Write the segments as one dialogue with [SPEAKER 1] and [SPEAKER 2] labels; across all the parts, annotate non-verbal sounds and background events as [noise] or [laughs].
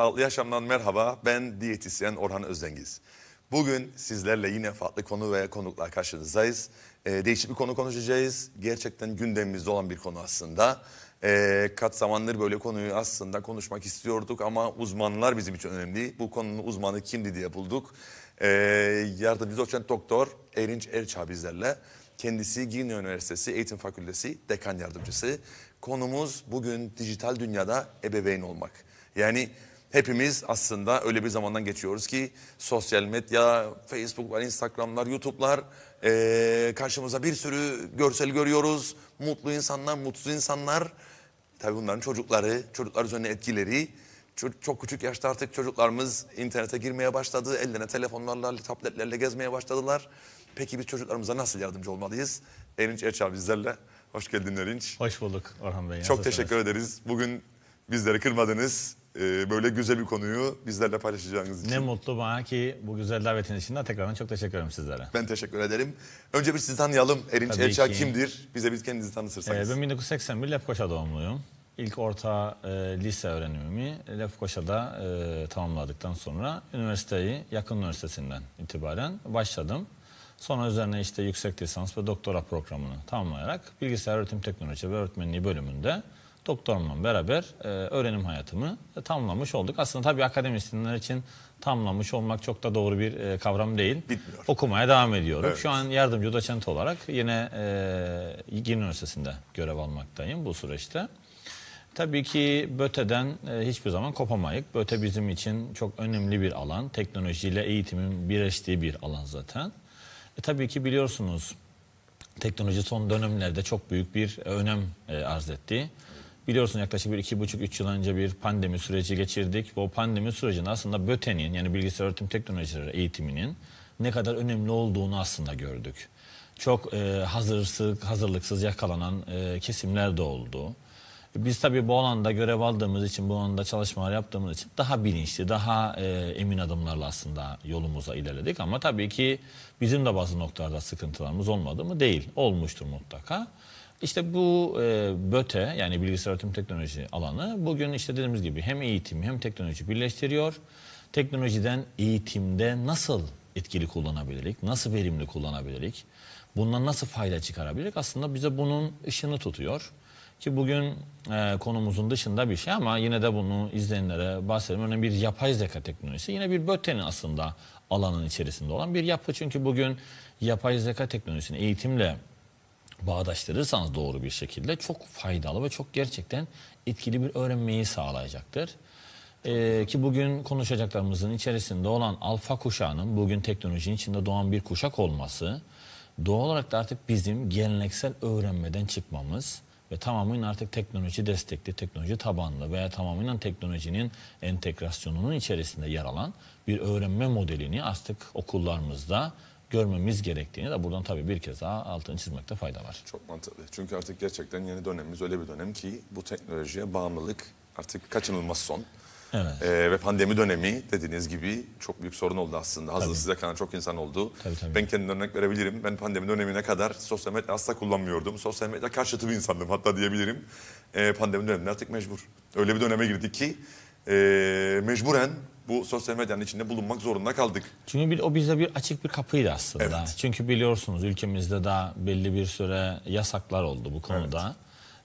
[SPEAKER 1] Sağlıklı Yaşam'dan merhaba. Ben diyetisyen Orhan Özdengiz. Bugün sizlerle yine farklı konu ve konuklar karşınızdayız. Ee, değişik bir konu konuşacağız. Gerçekten gündemimizde olan bir konu aslında. Ee, kat zamanları böyle konuyu aslında konuşmak istiyorduk ama uzmanlar bizim için önemli. Bu konunun uzmanı kimdi diye bulduk. Ee, yardımcı doçent doktor Erinç Erçağ bizlerle. Kendisi Girne Üniversitesi Eğitim Fakültesi Dekan Yardımcısı. Konumuz bugün dijital dünyada ebeveyn olmak. Yani Hepimiz aslında öyle bir zamandan geçiyoruz ki sosyal medya, Facebook'lar, Instagram'lar, YouTube'lar ee, karşımıza bir sürü görsel görüyoruz. Mutlu insanlar, mutsuz insanlar. Tabii bunların çocukları, çocuklar üzerine etkileri. Çok, çok küçük yaşta artık çocuklarımız internete girmeye başladı. Ellerine telefonlarla, tabletlerle gezmeye başladılar. Peki biz çocuklarımıza nasıl yardımcı olmalıyız? Erinç Erçal bizlerle. Hoş geldin Erinç.
[SPEAKER 2] Hoş bulduk Orhan
[SPEAKER 1] Bey. Çok teşekkür ederiz. Bugün bizleri kırmadınız. Ee, böyle güzel bir konuyu bizlerle paylaşacağınız için. Ne
[SPEAKER 2] mutlu bana ki bu güzel davetin içinde tekrardan çok teşekkür ederim sizlere. Ben teşekkür
[SPEAKER 1] ederim. Önce bir sizi tanıyalım. Erinç Elçak kimdir? Bize biz kendinizi tanıtırsanız. Ee, ben
[SPEAKER 2] 1981 Lefkoşa doğumluyum. İlk orta e, lise öğrenimimi Lefkoşa'da e, tamamladıktan sonra üniversiteyi yakın üniversitesinden itibaren başladım. Sonra üzerine işte yüksek lisans ve doktora programını tamamlayarak bilgisayar öğretim teknoloji ve öğretmenliği bölümünde doktorumla beraber e, öğrenim hayatımı e, tamamlamış olduk. Aslında tabii akademisyenler için tamamlamış olmak çok da doğru bir e, kavram değil. Bitmiyor. Okumaya devam ediyorum. Evet. Şu an yardımcı doçent olarak yine e, Yigin Üniversitesi'nde görev almaktayım bu süreçte. Tabii ki BÖTE'den e, hiçbir zaman kopamayık. BÖTE bizim için çok önemli bir alan. Teknolojiyle eğitimin birleştiği bir alan zaten. E, tabii ki biliyorsunuz teknoloji son dönemlerde çok büyük bir e, önem e, arz etti. Biliyorsun yaklaşık bir iki buçuk üç yıl önce bir pandemi süreci geçirdik. Bu pandemi sürecinde aslında BÖTE'nin yani bilgisayar öğretim teknolojileri eğitiminin ne kadar önemli olduğunu aslında gördük. Çok e, hazırsız, hazırlıksız yakalanan e, kesimler de oldu. Biz tabii bu alanda görev aldığımız için, bu alanda çalışmalar yaptığımız için daha bilinçli, daha e, emin adımlarla aslında yolumuza ilerledik. Ama tabii ki bizim de bazı noktalarda sıkıntılarımız olmadı mı? Değil. Olmuştur mutlaka. İşte bu e, BÖTE yani bilgisayar öğretim teknoloji alanı bugün işte dediğimiz gibi hem eğitim hem teknoloji birleştiriyor. Teknolojiden eğitimde nasıl etkili kullanabilirik, nasıl verimli kullanabilirik, bundan nasıl fayda çıkarabilirik aslında bize bunun ışını tutuyor. Ki bugün e, konumuzun dışında bir şey ama yine de bunu izleyenlere bahsedelim. Örneğin bir yapay zeka teknolojisi yine bir BÖTE'nin aslında alanın içerisinde olan bir yapı. Çünkü bugün yapay zeka teknolojisini eğitimle bağdaştırırsanız doğru bir şekilde çok faydalı ve çok gerçekten etkili bir öğrenmeyi sağlayacaktır. Ee, ki bugün konuşacaklarımızın içerisinde olan alfa kuşağının bugün teknolojinin içinde doğan bir kuşak olması doğal olarak da artık bizim geleneksel öğrenmeden çıkmamız ve tamamen artık teknoloji destekli, teknoloji tabanlı veya tamamen teknolojinin entegrasyonunun içerisinde yer alan bir öğrenme modelini artık okullarımızda görmemiz gerektiğini de buradan tabii bir kez daha altını çizmekte
[SPEAKER 1] fayda var. Çok mantıklı. Çünkü artık gerçekten yeni dönemimiz öyle bir dönem ki bu teknolojiye bağımlılık artık kaçınılmaz son. Evet. Ee, ve pandemi dönemi dediğiniz gibi çok büyük sorun oldu aslında. Hazır tabii. size kalan çok insan oldu. Tabii, tabii. Ben kendim örnek verebilirim. Ben pandemi dönemine kadar sosyal medya asla kullanmıyordum. Sosyal medya karşıtı bir insandım hatta diyebilirim. Ee, pandemi döneminde artık mecbur. Öyle bir döneme girdik ki e, mecburen bu sosyal medyanın içinde bulunmak zorunda kaldık.
[SPEAKER 2] Çünkü bir, o bize bir açık bir kapıydı aslında. Evet. Çünkü biliyorsunuz ülkemizde daha belli bir süre yasaklar oldu bu konuda.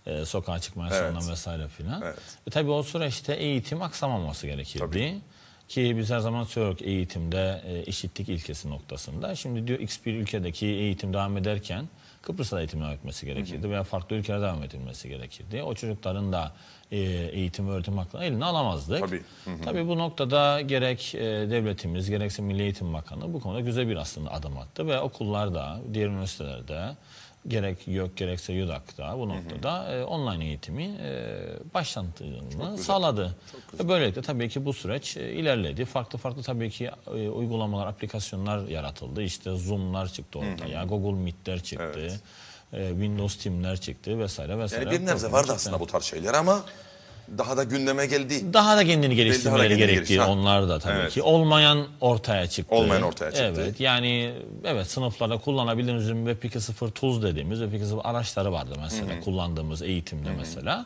[SPEAKER 2] Evet e, sokağa çıkma yasağından evet. vesaire filan. Evet. E, tabii o süreçte eğitim aksamaması gerekirdi. Tabii. Ki biz her zaman söylüyoruz eğitimde e, eşitlik ilkesi noktasında. Şimdi diyor X bir ülkedeki eğitim devam ederken Kıbrıs'ta eğitim devam etmesi gerekirdi veya farklı ülkelerde devam edilmesi gerekirdi. O çocukların da e, eğitim öğretim hakkını eline alamazdık. Tabii. Hı hı. Tabii bu noktada gerek e, devletimiz gerekse Milli Eğitim Bakanı bu konuda güzel bir aslında adım attı ve okullarda, diğer üniversitelerde gerek yok gerekse YÖDAK da bu noktada hı hı. E, online eğitimi e, başlattığını sağladı. Ve böylelikle tabii ki bu süreç e, ilerledi. Farklı farklı tabii ki e, uygulamalar, aplikasyonlar yaratıldı. İşte Zoom'lar çıktı ortaya, hı hı. Google Meet'ler çıktı. Evet. E, Windows Team'ler çıktı vesaire vesaire. Yani bir nebze vardı aslında bu
[SPEAKER 1] tarz şeyler ama daha da gündeme geldi. Daha da kendini geliştirmeleri gerektiği onlar da tabii evet. ki.
[SPEAKER 2] Olmayan ortaya çıktı. Olmayan ortaya çıktı. Evet yani evet sınıflarda kullanabildiğimiz Web 0 tuz dediğimiz Web 2.0 araçları vardı mesela Hı-hı. kullandığımız eğitimde Hı-hı. mesela.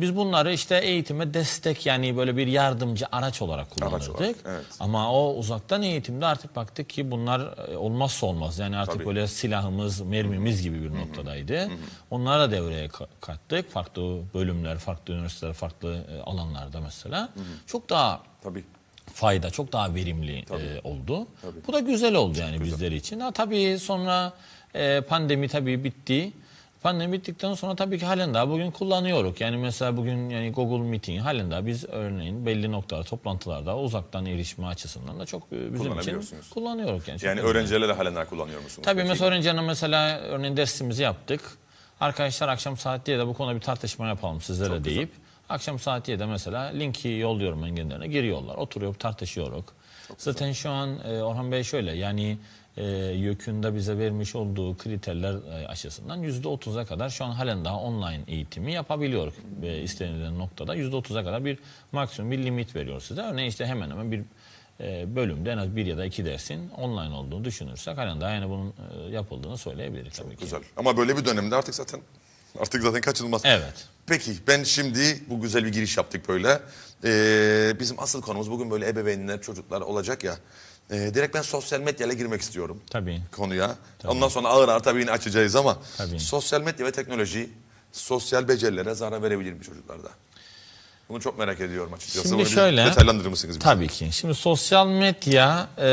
[SPEAKER 2] Biz bunları işte eğitime destek yani böyle bir yardımcı araç olarak kullanırdık. Araç olarak, evet. Ama o uzaktan eğitimde artık baktık ki bunlar e, olmazsa olmaz. Yani artık Tabii. böyle silahımız, mermimiz gibi bir noktadaydı. Hı Onları da devreye kattık. Farklı bölümler, farklı üniversiteler, farklı e, alanlarda mesela. Çok daha Tabii fayda çok daha verimli e, tabii. E, oldu. Tabii. Bu da güzel oldu çok yani güzel. bizler için. Ha, tabii sonra e, pandemi tabii bitti. Pandemi bittikten sonra tabii ki halen daha bugün kullanıyoruz. Yani mesela bugün yani Google Meeting halen daha biz örneğin belli noktalar toplantılarda uzaktan erişme açısından da çok e, bizim için
[SPEAKER 1] kullanıyoruz. Yani, yani öğrencilerle de halen daha kullanıyor musunuz? Tabii peki? mesela
[SPEAKER 2] öğrencilerle mesela örneğin dersimizi yaptık. Arkadaşlar akşam saat diye de bu konuda bir tartışma yapalım sizlere çok deyip. Güzel. Akşam saat de mesela linki yolluyorum ben kendilerine. Giriyorlar, oturuyor, tartışıyoruz. Çok Zaten güzel. şu an e, Orhan Bey şöyle yani e, YÖK'ün bize vermiş olduğu kriterler e, açısından %30'a kadar şu an halen daha online eğitimi yapabiliyor e, istenilen noktada. %30'a kadar bir maksimum bir limit veriyor size. Örneğin işte hemen hemen bir e, bölümde en az bir ya
[SPEAKER 1] da iki dersin
[SPEAKER 2] online olduğunu düşünürsek halen daha yani bunun e, yapıldığını söyleyebiliriz Çok tabii ki. Güzel.
[SPEAKER 1] Ama böyle bir dönemde artık zaten artık zaten kaçınılmaz. Evet. Peki ben şimdi bu güzel bir giriş yaptık böyle. Ee, bizim asıl konumuz bugün böyle ebeveynler, çocuklar olacak ya. E, direkt ben sosyal medyayla girmek istiyorum. Tabii. Konuya. Tabii. Ondan sonra ağır ağır tabii yine açacağız ama tabii. sosyal medya ve teknoloji sosyal becerilere zarar verebilir mi çocuklarda? Bunu çok merak ediyorum açıkçası. Şimdi şöyle. Detaylandırır
[SPEAKER 2] mısınız? Bize? Tabii ki. Şimdi sosyal medya e,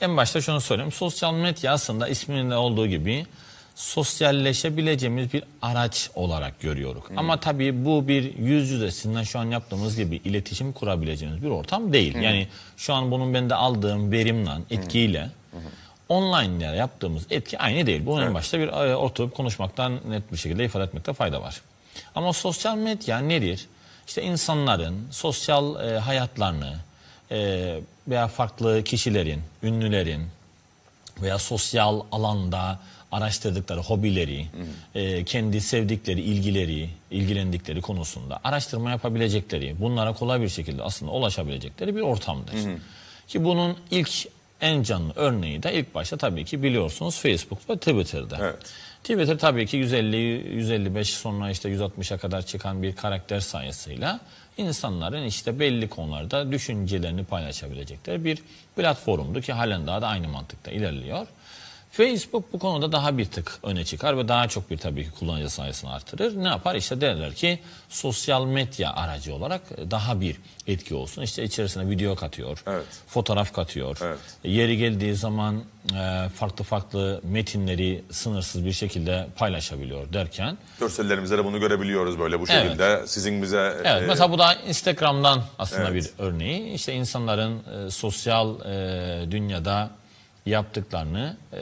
[SPEAKER 2] en başta şunu söyleyeyim. Sosyal medya aslında isminin olduğu gibi sosyalleşebileceğimiz bir araç olarak görüyoruz. Hmm. Ama tabii bu bir yüz yüze sizinle şu an yaptığımız gibi iletişim kurabileceğimiz bir ortam değil. Hmm. Yani şu an bunun bende aldığım verimle, hmm. etkiyle hmm. online yaptığımız etki aynı değil. Bunun evet. en başta bir e, oturup konuşmaktan net bir şekilde ifade etmekte fayda var. Ama sosyal medya nedir? İşte insanların sosyal e, hayatlarını e, veya farklı kişilerin, ünlülerin veya sosyal alanda araştırdıkları hobileri, E, kendi sevdikleri ilgileri, ilgilendikleri konusunda araştırma yapabilecekleri, bunlara kolay bir şekilde aslında ulaşabilecekleri bir ortamdır. Hı hı. Ki bunun ilk en canlı örneği de ilk başta tabii ki biliyorsunuz Facebook ve Twitter'da. Evet. Twitter tabii ki 150 155 sonra işte 160'a kadar çıkan bir karakter sayısıyla insanların işte belli konularda düşüncelerini paylaşabilecekleri bir platformdu ki halen daha da aynı mantıkta ilerliyor. Facebook bu konuda daha bir tık öne çıkar ve daha çok bir tabii ki kullanıcı sayısını artırır. Ne yapar? İşte derler ki sosyal medya aracı olarak daha bir etki olsun. İşte içerisine video katıyor, evet. fotoğraf katıyor. Evet. Yeri geldiği zaman e, farklı farklı metinleri sınırsız bir şekilde paylaşabiliyor derken.
[SPEAKER 1] Görsellerimizde de bunu görebiliyoruz böyle bu şekilde. Evet. Sizin bize... Evet e... mesela bu
[SPEAKER 2] da Instagram'dan aslında evet. bir örneği. İşte insanların e, sosyal e, dünyada yaptıklarını e,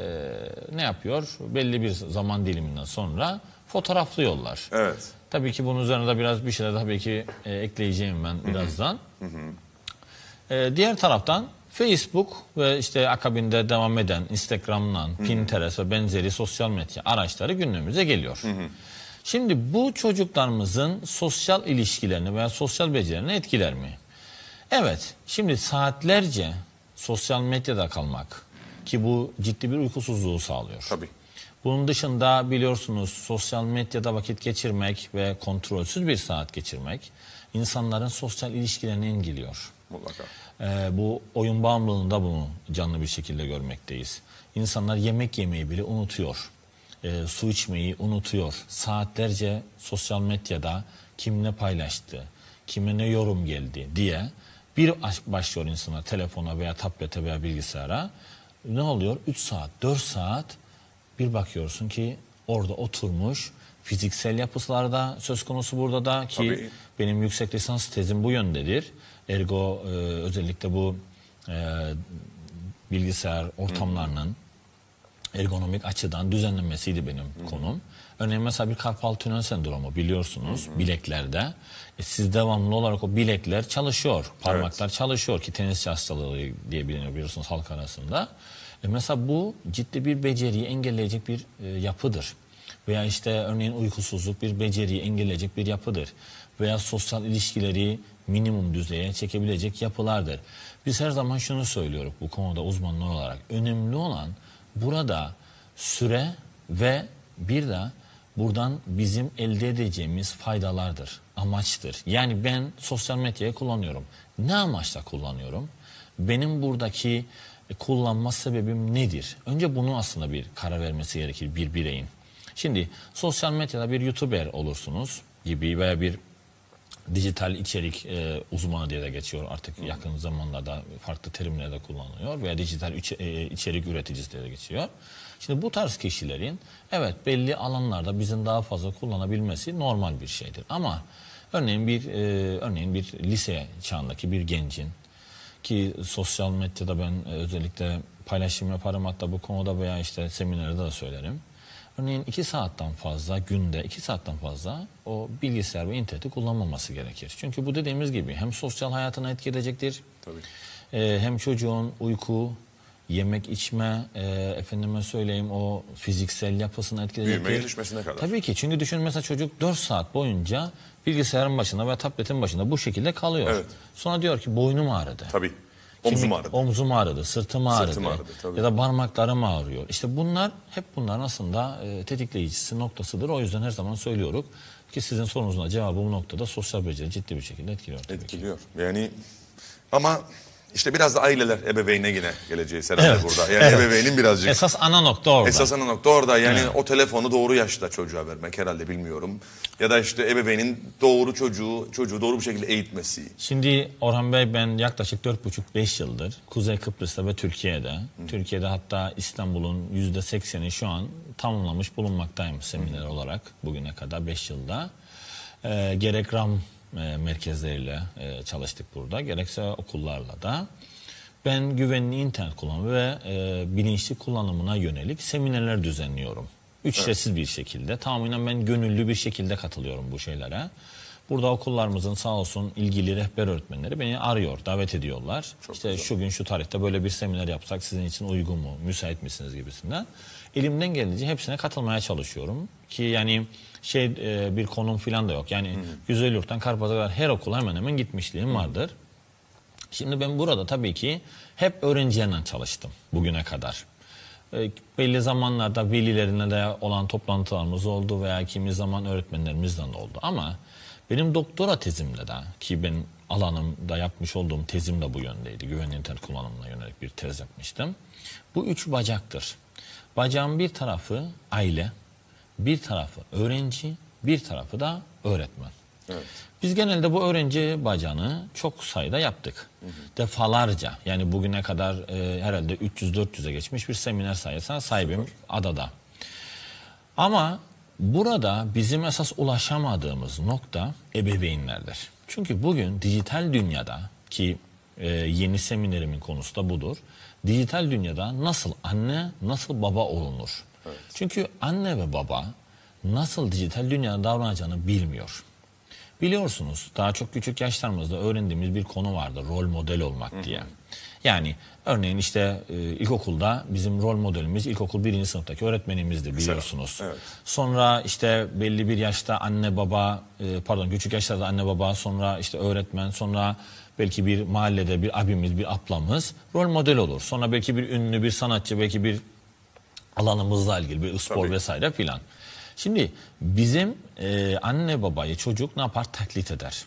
[SPEAKER 2] ne yapıyor? Belli bir zaman diliminden sonra fotoğraflıyorlar. Evet. Tabii ki bunun üzerine de biraz bir şeyler tabii ki e, ekleyeceğim ben birazdan. Hı -hı. E, diğer taraftan Facebook ve işte akabinde devam eden Instagram'dan, Pinterest ve benzeri sosyal medya araçları gündemimize geliyor. Hı -hı. Şimdi bu çocuklarımızın sosyal ilişkilerini veya sosyal becerilerini etkiler mi? Evet, şimdi saatlerce sosyal medyada kalmak, ki bu ciddi bir uykusuzluğu sağlıyor. Tabii. Bunun dışında biliyorsunuz sosyal medyada vakit geçirmek ve kontrolsüz bir saat geçirmek insanların sosyal ilişkilerini engelliyor. Mutlaka. Ee, bu oyun bağımlılığında bunu canlı bir şekilde görmekteyiz. İnsanlar yemek yemeyi bile unutuyor. E, su içmeyi unutuyor. Saatlerce sosyal medyada kim ne paylaştı, kime ne yorum geldi diye bir başlıyor insana telefona veya tablete veya bilgisayara ne oluyor? 3 saat, 4 saat bir bakıyorsun ki orada oturmuş fiziksel yapılarda söz konusu burada da ki Tabii. benim yüksek lisans tezim bu yöndedir. Ergo e, özellikle bu e, bilgisayar ortamlarının ergonomik açıdan düzenlenmesiydi benim Hı. konum. Örneğin mesela bir karpal tünel sendromu biliyorsunuz hı hı. bileklerde. E, siz devamlı olarak o bilekler çalışıyor. Parmaklar evet. çalışıyor ki tenis hastalığı diye biliniyor biliyorsunuz halk arasında. E, mesela bu ciddi bir beceriyi engelleyecek bir e, yapıdır. Veya işte örneğin uykusuzluk bir beceriyi engelleyecek bir yapıdır. Veya sosyal ilişkileri minimum düzeye çekebilecek yapılardır. Biz her zaman şunu söylüyoruz bu konuda uzmanlar olarak. Önemli olan burada süre ve bir de Buradan bizim elde edeceğimiz faydalardır, amaçtır. Yani ben sosyal medyayı kullanıyorum. Ne amaçla kullanıyorum? Benim buradaki e, kullanma sebebim nedir? Önce bunu aslında bir karar vermesi gerekir bir bireyin. Şimdi sosyal medyada bir YouTuber olursunuz gibi veya bir dijital içerik e, uzmanı diye de geçiyor artık Hı. yakın zamanlarda farklı terimlerde kullanılıyor veya dijital üç, e, içerik üreticisi diye de geçiyor. Şimdi bu tarz kişilerin evet belli alanlarda bizim daha fazla kullanabilmesi normal bir şeydir ama örneğin bir e, örneğin bir lise çağındaki bir gencin ki sosyal medyada ben e, özellikle paylaşım yaparım hatta bu konuda veya işte seminerde de söylerim örneğin iki saatten fazla günde iki saatten fazla o bilgisayar ve interneti kullanmaması gerekir. Çünkü bu dediğimiz gibi hem sosyal hayatına etki edecektir. Tabii. E, hem çocuğun uyku, yemek içme, e, efendime söyleyeyim o fiziksel yapısını etkileyecektir. Büyümeye düşmesine kadar. Tabii ki çünkü düşün mesela çocuk 4 saat boyunca bilgisayarın başında veya tabletin başında bu şekilde kalıyor. Evet. Sonra diyor ki boynum ağrıdı. Tabii. Omzum ağrıdı. Omzum ağrıdı, sırtım ağrıdı. Sırtım ağrıdı tabii. Ya da parmaklarım ağrıyor. İşte bunlar hep bunların aslında e, tetikleyicisi noktasıdır. O yüzden her zaman söylüyoruz ki sizin sorunuzun cevabı bu noktada sosyal beceri ciddi bir şekilde
[SPEAKER 1] etkiliyor. Etkiliyor. Ki. Yani ama işte biraz da aileler ebeveynine yine geleceğiz herhalde evet, burada. Yani evet. ebeveynin birazcık. Esas ana nokta orada. Esas ana nokta orada. Yani evet. o telefonu doğru yaşta çocuğa vermek herhalde bilmiyorum. Ya da işte ebeveynin doğru çocuğu, çocuğu doğru bir şekilde eğitmesi.
[SPEAKER 2] Şimdi Orhan Bey ben yaklaşık 4,5-5 yıldır Kuzey Kıbrıs'ta ve Türkiye'de. Hı. Türkiye'de hatta İstanbul'un %80'i şu an tamamlamış bulunmaktayım seminer olarak bugüne kadar 5 yılda. Ee, gerek RAM e, merkezleriyle e, çalıştık burada gerekse okullarla da. Ben güvenli internet kullanımı ve e, bilinçli kullanımına yönelik seminerler düzenliyorum. Ücretsiz evet. bir şekilde. Tamamen ben gönüllü bir şekilde katılıyorum bu şeylere. Burada okullarımızın sağ olsun ilgili rehber öğretmenleri beni arıyor, davet ediyorlar. Çok işte güzel. şu gün şu tarihte böyle bir seminer yapsak sizin için uygun mu, müsait misiniz gibisinden. Elimden geldiğince hepsine katılmaya çalışıyorum ki yani şey e, bir konum falan da yok. Yani Güzel Yurt'tan Karpaz'a kadar her okula hemen hemen gitmişliğim vardır. Şimdi ben burada tabii ki hep öğrencilerle çalıştım bugüne kadar. E, belli zamanlarda velilerine de olan toplantılarımız oldu veya kimi zaman öğretmenlerimizden de oldu. Ama benim doktora tezimle de ki ben alanımda yapmış olduğum tezim de bu yöndeydi. Güvenli internet kullanımına yönelik bir tez yapmıştım. Bu üç bacaktır. Bacağın bir tarafı aile, bir tarafı öğrenci, bir tarafı da öğretmen. Evet. Biz genelde bu öğrenci bacanı çok sayıda yaptık. Hı hı. Defalarca yani bugüne kadar e, herhalde 300-400'e geçmiş bir seminer sayısına sahibim Süper. adada. Ama burada bizim esas ulaşamadığımız nokta ebeveynlerdir. Çünkü bugün dijital dünyada ki e, yeni seminerimin konusu da budur. Dijital dünyada nasıl anne nasıl baba olunur? Evet. Çünkü anne ve baba nasıl dijital dünyada davranacağını bilmiyor. Biliyorsunuz daha çok küçük yaşlarımızda öğrendiğimiz bir konu vardı rol model olmak diye. Yani örneğin işte e, ilkokulda bizim rol modelimiz ilkokul birinci sınıftaki öğretmenimizdi biliyorsunuz. evet. Sonra işte belli bir yaşta anne baba e, pardon küçük yaşlarda anne baba sonra işte öğretmen sonra belki bir mahallede bir abimiz bir ablamız rol model olur. Sonra belki bir ünlü bir sanatçı belki bir alanımızla ilgili bir spor Tabii. vesaire filan. Şimdi bizim e, anne babayı çocuk ne yapar? Taklit eder.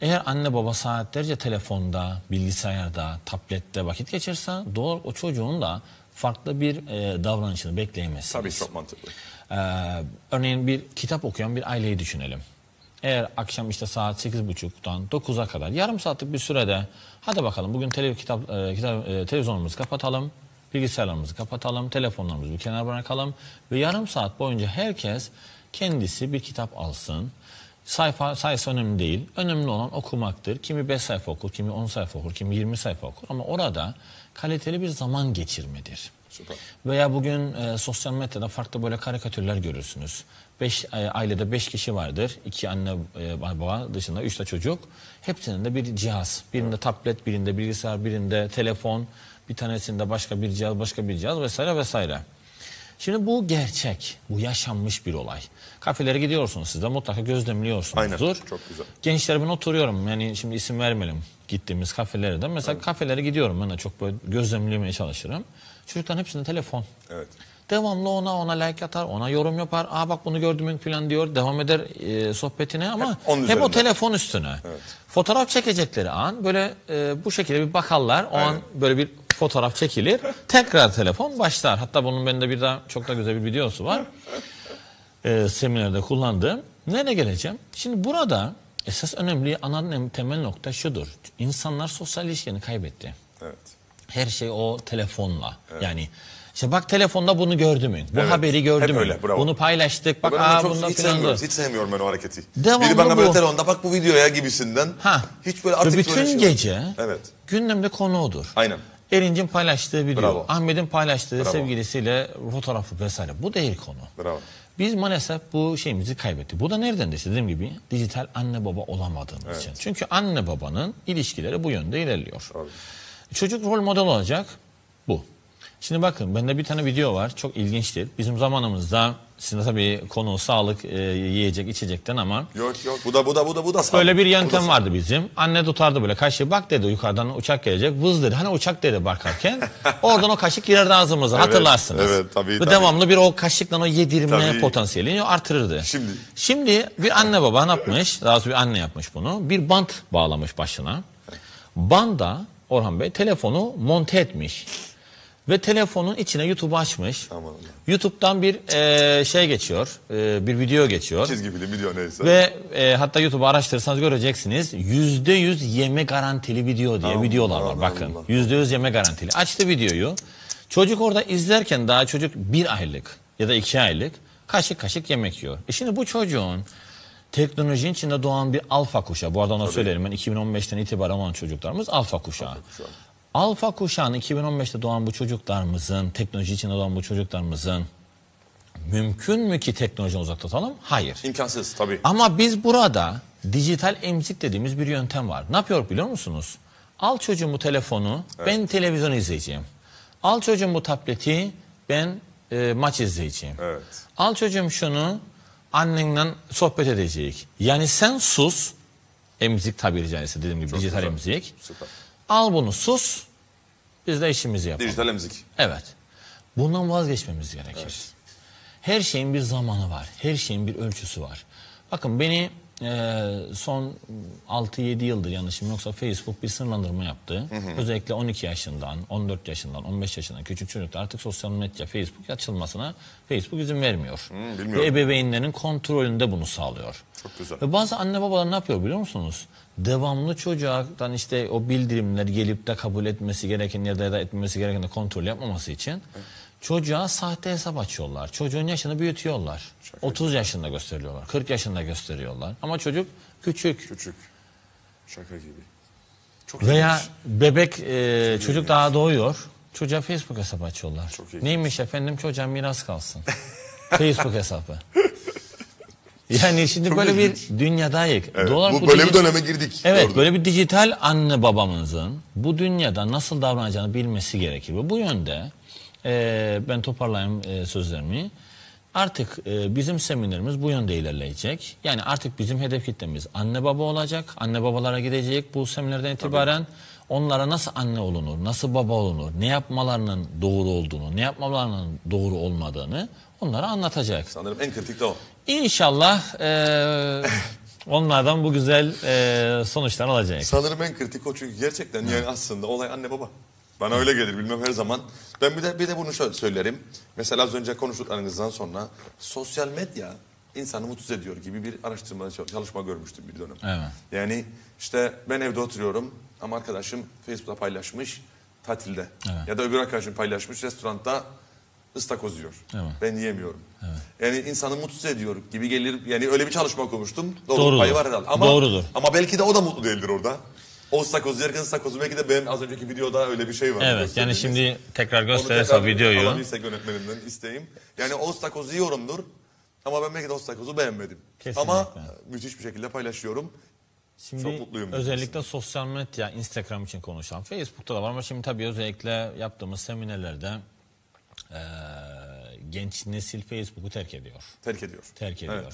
[SPEAKER 2] Eğer anne baba saatlerce telefonda, bilgisayarda, tablette vakit geçirse doğal o çocuğun da farklı bir e, davranışını bekleyemezsiniz. Tabii çok mantıklı. Ee, örneğin bir kitap okuyan bir aileyi düşünelim. Eğer akşam işte saat 8.30'dan 9'a kadar yarım saatlik bir sürede hadi bakalım bugün tele, kitap, e, kitap, e, televizyonumuzu kapatalım bilgisayarlarımızı kapatalım, telefonlarımızı bir kenara bırakalım ve yarım saat boyunca herkes kendisi bir kitap alsın. Sayfa sayısı önemli değil. Önemli olan okumaktır. Kimi 5 sayfa okur, kimi 10 sayfa okur, kimi 20 sayfa okur ama orada kaliteli bir zaman geçirmedir. Süper. Veya bugün e, sosyal medyada farklı böyle karikatürler görürsünüz. Beş, e, ailede beş kişi vardır. İki anne e, baba dışında üç de çocuk. Hepsinin de bir cihaz. Birinde tablet, birinde bilgisayar, birinde telefon. Bir tanesinde başka bir cihaz, başka bir cihaz vesaire vesaire. Şimdi bu gerçek, bu yaşanmış bir olay. Kafelere gidiyorsunuz siz de mutlaka gözlemliyorsunuzdur. Aynen, çok güzel. Gençler Gençlerimin oturuyorum, yani şimdi isim vermeyelim gittiğimiz kafelere de mesela evet. kafelere gidiyorum ben de çok böyle gözlemlemeye çalışırım. Çocukların hepsinde telefon. Evet. Devamlı ona ona like atar, ona yorum yapar. Aa bak bunu gördüm falan diyor. Devam eder e, sohbetine ama hep, hep o telefon üstüne. Evet. Fotoğraf çekecekleri an böyle e, bu şekilde bir bakarlar. O Aynen. an böyle bir fotoğraf çekilir. [laughs] Tekrar telefon başlar. Hatta bunun bende bir daha çok da güzel bir videosu var. [laughs] e, seminerde kullandığım. Nereye geleceğim? Şimdi burada Esas önemli ana temel nokta şudur. İnsanlar sosyal ilişkilerini kaybetti. Evet. Her şey o telefonla. Evet. Yani işte bak telefonda bunu gördü mü? Bu evet. haberi gördü mü? Bunu paylaştık. Bak ben aa çok hiç sevmiyorum,
[SPEAKER 1] Hiç sevmiyorum ben o hareketi. Devamlı Biri bana böyle telefonda bak bu videoya gibisinden. Ha. Hiç böyle artık Bütün böyle şey gece evet.
[SPEAKER 2] gündemde konu odur. Aynen. Erinc'in paylaştığı video, Ahmet'in paylaştığı Bravo. sevgilisiyle fotoğrafı vesaire. Bu değil konu. Bravo. Biz maalesef bu şeyimizi kaybettik. Bu da nereden de dediğim gibi dijital anne baba olamadığımız evet. için. Çünkü anne babanın ilişkileri bu yönde ilerliyor. Tabii. Çocuk rol model olacak bu. Şimdi bakın bende bir tane video var çok ilginçtir. Bizim zamanımızda sizin tabii konu sağlık, e, yiyecek, içecekten ama
[SPEAKER 1] Yok yok bu da bu da bu da bu da sağlık. böyle bir yöntem vardı
[SPEAKER 2] bizim. Anne tutardı böyle kaşığı bak dedi yukarıdan uçak gelecek. Vız dedi hani uçak dedi bakarken. [laughs] oradan o kaşık girerdi ağzımıza hatırlarsınız. evet, tabii, Ve tabii. devamlı bir o kaşıkla o yedirme Tabii. potansiyelini artırırdı. Şimdi- Şimdi bir anne baba ne yapmış? Daha bir anne yapmış bunu. Bir bant bağlamış başına. Banda Orhan Bey telefonu monte etmiş. Ve telefonun içine YouTube açmış. Aman YouTube'dan bir e, şey geçiyor. E, bir video geçiyor. Çizgi film video neyse. Ve e, hatta YouTube'u araştırırsanız göreceksiniz. Yüzde yüz yeme garantili video diye Aman videolar var. Allah Bakın yüzde yüz yeme garantili. Açtı videoyu. Çocuk orada izlerken daha çocuk bir aylık ya da iki aylık kaşık kaşık yemek yiyor. E şimdi bu çocuğun teknolojinin içinde doğan bir alfa kuşağı. Bu arada ona söyleyelim ben 2015'ten itibaren olan çocuklarımız alfa kuşağı. Alfa kuşağı. Alfa kuşağın 2015'te doğan bu çocuklarımızın, teknoloji içinde doğan bu çocuklarımızın mümkün mü ki teknolojiden uzak tutalım? Hayır. İmkansız tabii. Ama biz burada dijital emzik dediğimiz bir yöntem var. Ne yapıyor biliyor musunuz? Al çocuğumu telefonu, evet. ben televizyon izleyeceğim. Al çocuğumu tableti, ben e, maç izleyeceğim. Evet. Al çocuğum şunu, annenle sohbet edecek. Yani sen sus, emzik tabiri caizse dediğim gibi Çok dijital güzel. emzik. Süper. Al bunu sus. Biz de işimizi yapalım. Dijital emzik. Evet. Bundan vazgeçmemiz gerekir. Evet. Her şeyin bir zamanı var. Her şeyin bir ölçüsü var. Bakın beni e, son 6-7 yıldır yanlışım yoksa Facebook bir sınırlandırma yaptı. Hı hı. Özellikle 12 yaşından, 14 yaşından, 15 yaşından küçük çocuklar artık sosyal medya Facebook açılmasına Facebook izin vermiyor. Hı, bilmiyorum. Ve ebeveynlerin kontrolünde bunu sağlıyor. Çok güzel. Ve bazı anne babalar ne yapıyor biliyor musunuz? devamlı çocuğdan işte o bildirimler gelip de kabul etmesi gereken ya da etmemesi gereken de kontrol yapmaması için çocuğa sahte hesap açıyorlar. Çocuğun yaşını büyütüyorlar. Çok 30 gibi. yaşında gösteriyorlar. 40 yaşında gösteriyorlar. Ama çocuk küçük. Küçük. Şaka
[SPEAKER 1] gibi. Çok Veya ilginç.
[SPEAKER 2] bebek e, çocuk ilginç. daha doğuyor. Çocuğa Facebook hesap açıyorlar. Çok Neymiş efendim çocuğa miras kalsın. [laughs] Facebook hesabı. Yani şimdi böyle bir dünyadayız. Evet, Dolar bu, bu böyle bir döneme
[SPEAKER 1] girdik. Evet
[SPEAKER 2] doğru. böyle bir dijital anne babamızın bu dünyada nasıl davranacağını bilmesi gerekir. Bu yönde e, ben toparlayayım e, sözlerimi. Artık e, bizim seminerimiz bu yönde ilerleyecek. Yani artık bizim hedef kitlemiz anne baba olacak. Anne babalara gidecek bu seminerden itibaren. Tabii. Onlara nasıl anne olunur, nasıl baba olunur, ne yapmalarının doğru olduğunu, ne yapmalarının doğru olmadığını Bunları anlatacak. Sanırım en kritik de o. İnşallah e, onlardan bu güzel e, sonuçlar alacak. Sanırım
[SPEAKER 1] en kritik o çünkü gerçekten yani aslında olay anne baba. Bana öyle gelir bilmem her zaman. Ben bir de bir de bunu şöyle söylerim. Mesela az önce konuştuklarınızdan sonra sosyal medya insanı mutsuz ediyor gibi bir araştırma çalışma görmüştüm bir dönem. Evet. Yani işte ben evde oturuyorum ama arkadaşım Facebook'ta paylaşmış tatilde. Evet. Ya da öbür arkadaşım paylaşmış restoranda ıstakoz yiyor. Evet. Ben yiyemiyorum. Evet. Yani insanı mutsuz ediyor gibi gelir. Yani öyle bir çalışma okumuştum. Doğru, Doğrudur. payı var herhalde. Ama, Doğrudur. Ama belki de o da mutlu değildir orada. O stakoz yerken stakozu belki de benim az önceki videoda öyle bir şey var. Evet yani
[SPEAKER 2] şimdi tekrar gösterirse videoyu. Alabilirsek
[SPEAKER 1] yönetmenimden isteyeyim. Yani o stakozu yiyorumdur. Ama ben belki de o stakozu beğenmedim. Kesinlikle. Ama e, müthiş bir şekilde paylaşıyorum. Şimdi Çok mutluyum. Özellikle
[SPEAKER 2] diyorsun. sosyal medya, Instagram için konuşan, Facebook'ta da var ama şimdi tabii özellikle yaptığımız seminerlerde e, genç nesil Facebook'u terk ediyor. Terk ediyor. Terk ediyor.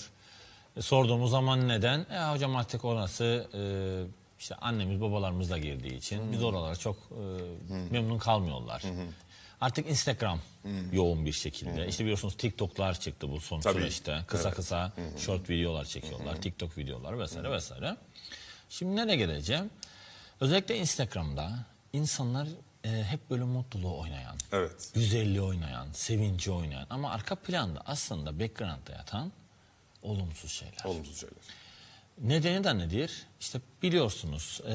[SPEAKER 2] Evet. sorduğumuz zaman neden? E, hocam artık orası e, işte annemiz babalarımızla girdiği için hmm. biz oralara çok e, hmm. memnun kalmıyorlar. Hmm. Artık Instagram hmm. yoğun bir şekilde. Hmm. İşte biliyorsunuz TikTok'lar çıktı bu son Tabii. süreçte. Kısa evet. kısa hmm. short videolar çekiyorlar. Hmm. TikTok videolar vesaire hmm. vesaire. Şimdi nereye geleceğim? Özellikle Instagram'da insanlar e, hep böyle mutluluğu oynayan, evet. güzelliği oynayan, sevinci oynayan ama arka planda aslında background'da yatan olumsuz şeyler. Olumsuz şeyler. Nedeni de nedir? İşte biliyorsunuz e,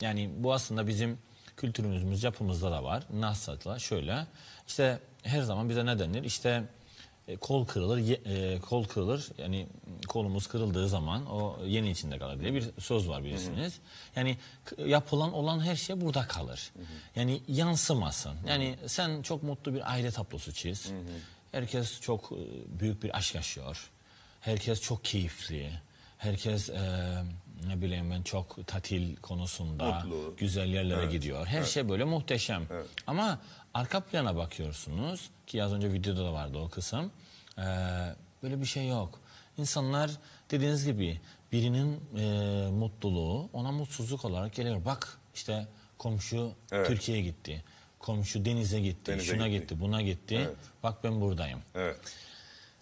[SPEAKER 2] yani bu aslında bizim kültürümüzümüz yapımızda da var. Nasıl'la şöyle işte her zaman bize ne denir? İşte e, kol kırılır, ye, e, kol kırılır. Yani kolumuz kırıldığı zaman o yeni içinde kalır diye bir söz var bilirsiniz. Hı hı. Yani yapılan olan her şey burada kalır. Hı hı. Yani yansımasın. Hı hı. Yani sen çok mutlu bir aile tablosu çiz. Hı hı. Herkes çok e, büyük bir aşk yaşıyor. Herkes çok keyifli. Herkes e, ne bileyim ben çok tatil konusunda Mutlu. güzel yerlere evet. gidiyor. Her evet. şey böyle muhteşem. Evet. Ama Arka plana bakıyorsunuz ki az önce videoda da vardı o kısım. Ee, böyle bir şey yok. İnsanlar dediğiniz gibi birinin e, mutluluğu ona mutsuzluk olarak geliyor. Bak işte komşu Evet. Türkiye'ye gitti. Komşu denize gitti, Denize şuna gitti. gitti. buna gitti. Evet. Bak ben buradayım.
[SPEAKER 1] Evet.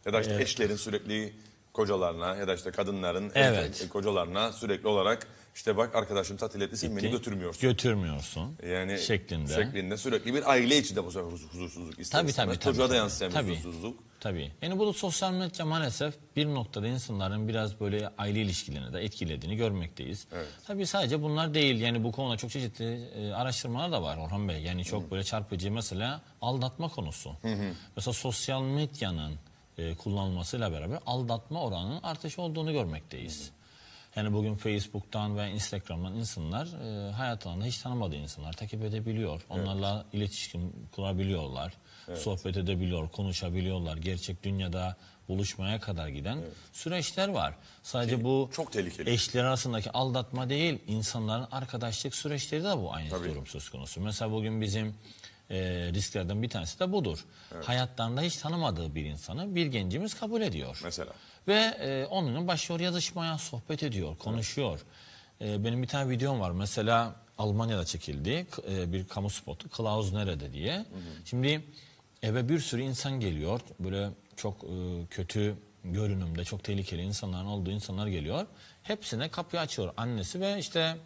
[SPEAKER 1] Ya da işte eşlerin sürekli kocalarına ya da işte kadınların Evet. E, kocalarına sürekli olarak işte bak arkadaşım tatilletlisi beni götürmüyorsun.
[SPEAKER 2] Götürmüyorsun.
[SPEAKER 1] Yani şeklinde. Şeklinde sürekli bir aile içi de bu sefer huzursuzluk ister. Tabii tabii. tabii. Çocuğa da yansıyan tabii, huzursuzluk. Tabii.
[SPEAKER 2] Yani bu da sosyal medya maalesef bir noktada insanların biraz böyle aile ilişkilerini de etkilediğini görmekteyiz. Evet. Tabii sadece bunlar değil. Yani bu konuda çok çeşitli e, araştırmalar da var Orhan Bey. Yani çok Hı. böyle çarpıcı mesela aldatma konusu. Hı hı. Mesela sosyal medyanın e, kullanılmasıyla beraber aldatma oranının artış olduğunu görmekteyiz. Hı hı. Yani bugün Facebook'tan ve Instagram'dan insanlar e, hayat alanında hiç tanımadığı insanlar takip edebiliyor. Onlarla evet. iletişim kurabiliyorlar. Evet. Sohbet edebiliyor, konuşabiliyorlar. Gerçek dünyada buluşmaya kadar giden evet. süreçler var. Sadece Ki, bu çok tehlikeli. Eşler arasındaki aldatma değil, insanların arkadaşlık süreçleri de bu aynı Tabii. durum söz konusu. Mesela bugün bizim e, risklerden bir tanesi de budur. Evet. Hayattan da hiç tanımadığı bir insanı bir gencimiz kabul ediyor. Mesela. Ve e, onunla başlıyor yazışmaya, sohbet ediyor, konuşuyor. E, benim bir tane videom var. Mesela Almanya'da çekildi e, bir kamu spotu. Klaus nerede diye. Şimdi eve bir sürü insan geliyor. Böyle çok e, kötü görünümde, çok tehlikeli insanların olduğu insanlar geliyor. Hepsine kapıyı açıyor annesi ve işte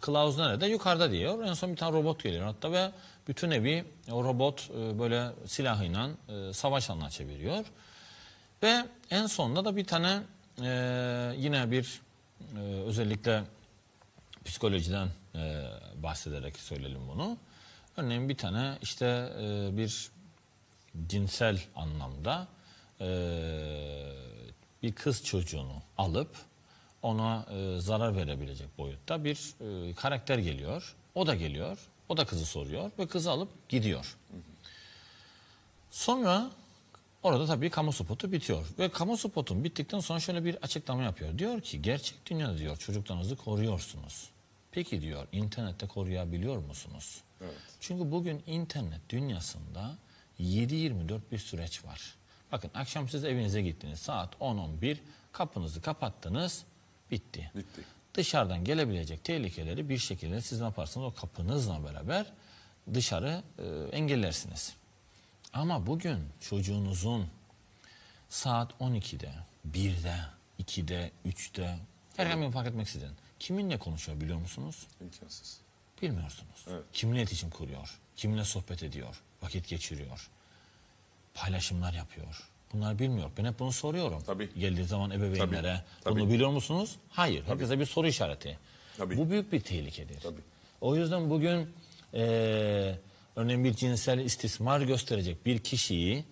[SPEAKER 2] Klaus nerede? Yukarıda diyor. En son bir tane robot geliyor hatta ve bütün evi o robot e, böyle silahıyla e, savaş alanına çeviriyor. Ve en sonunda da bir tane e, yine bir e, özellikle psikolojiden e, bahsederek söyleyelim bunu. Örneğin bir tane işte e, bir cinsel anlamda e, bir kız çocuğunu alıp ona e, zarar verebilecek boyutta bir e, karakter geliyor. O da geliyor. O da kızı soruyor ve kızı alıp gidiyor. Sonra Orada tabii kamu spotu bitiyor. Ve kamu spotun bittikten sonra şöyle bir açıklama yapıyor. Diyor ki gerçek dünyada diyor çocuklarınızı koruyorsunuz. Peki diyor internette koruyabiliyor musunuz? Evet. Çünkü bugün internet dünyasında 7-24 bir süreç var. Bakın akşam siz evinize gittiniz saat 10-11 kapınızı kapattınız bitti. Bitti. Dışarıdan gelebilecek tehlikeleri bir şekilde siz ne yaparsınız o kapınızla beraber dışarı e, engellersiniz. Ama bugün çocuğunuzun saat 12'de, 1'de, 2'de, 3'te herhangi bir fark etmeksizin kiminle konuşuyor biliyor
[SPEAKER 1] musunuz? İmkansız.
[SPEAKER 2] Bilmiyorsunuz. Evet. Kiminle iletişim kuruyor, kimle sohbet ediyor, vakit geçiriyor, paylaşımlar yapıyor. Bunlar bilmiyor. Ben hep bunu soruyorum. Tabii. Geldiği zaman ebeveynlere. Tabii. Bunu biliyor musunuz? Hayır. Tabii. Herkese bir soru işareti. Tabii. Bu büyük bir tehlikedir. Tabii. O yüzden bugün eee örneğin bir cinsel istismar gösterecek bir kişiyi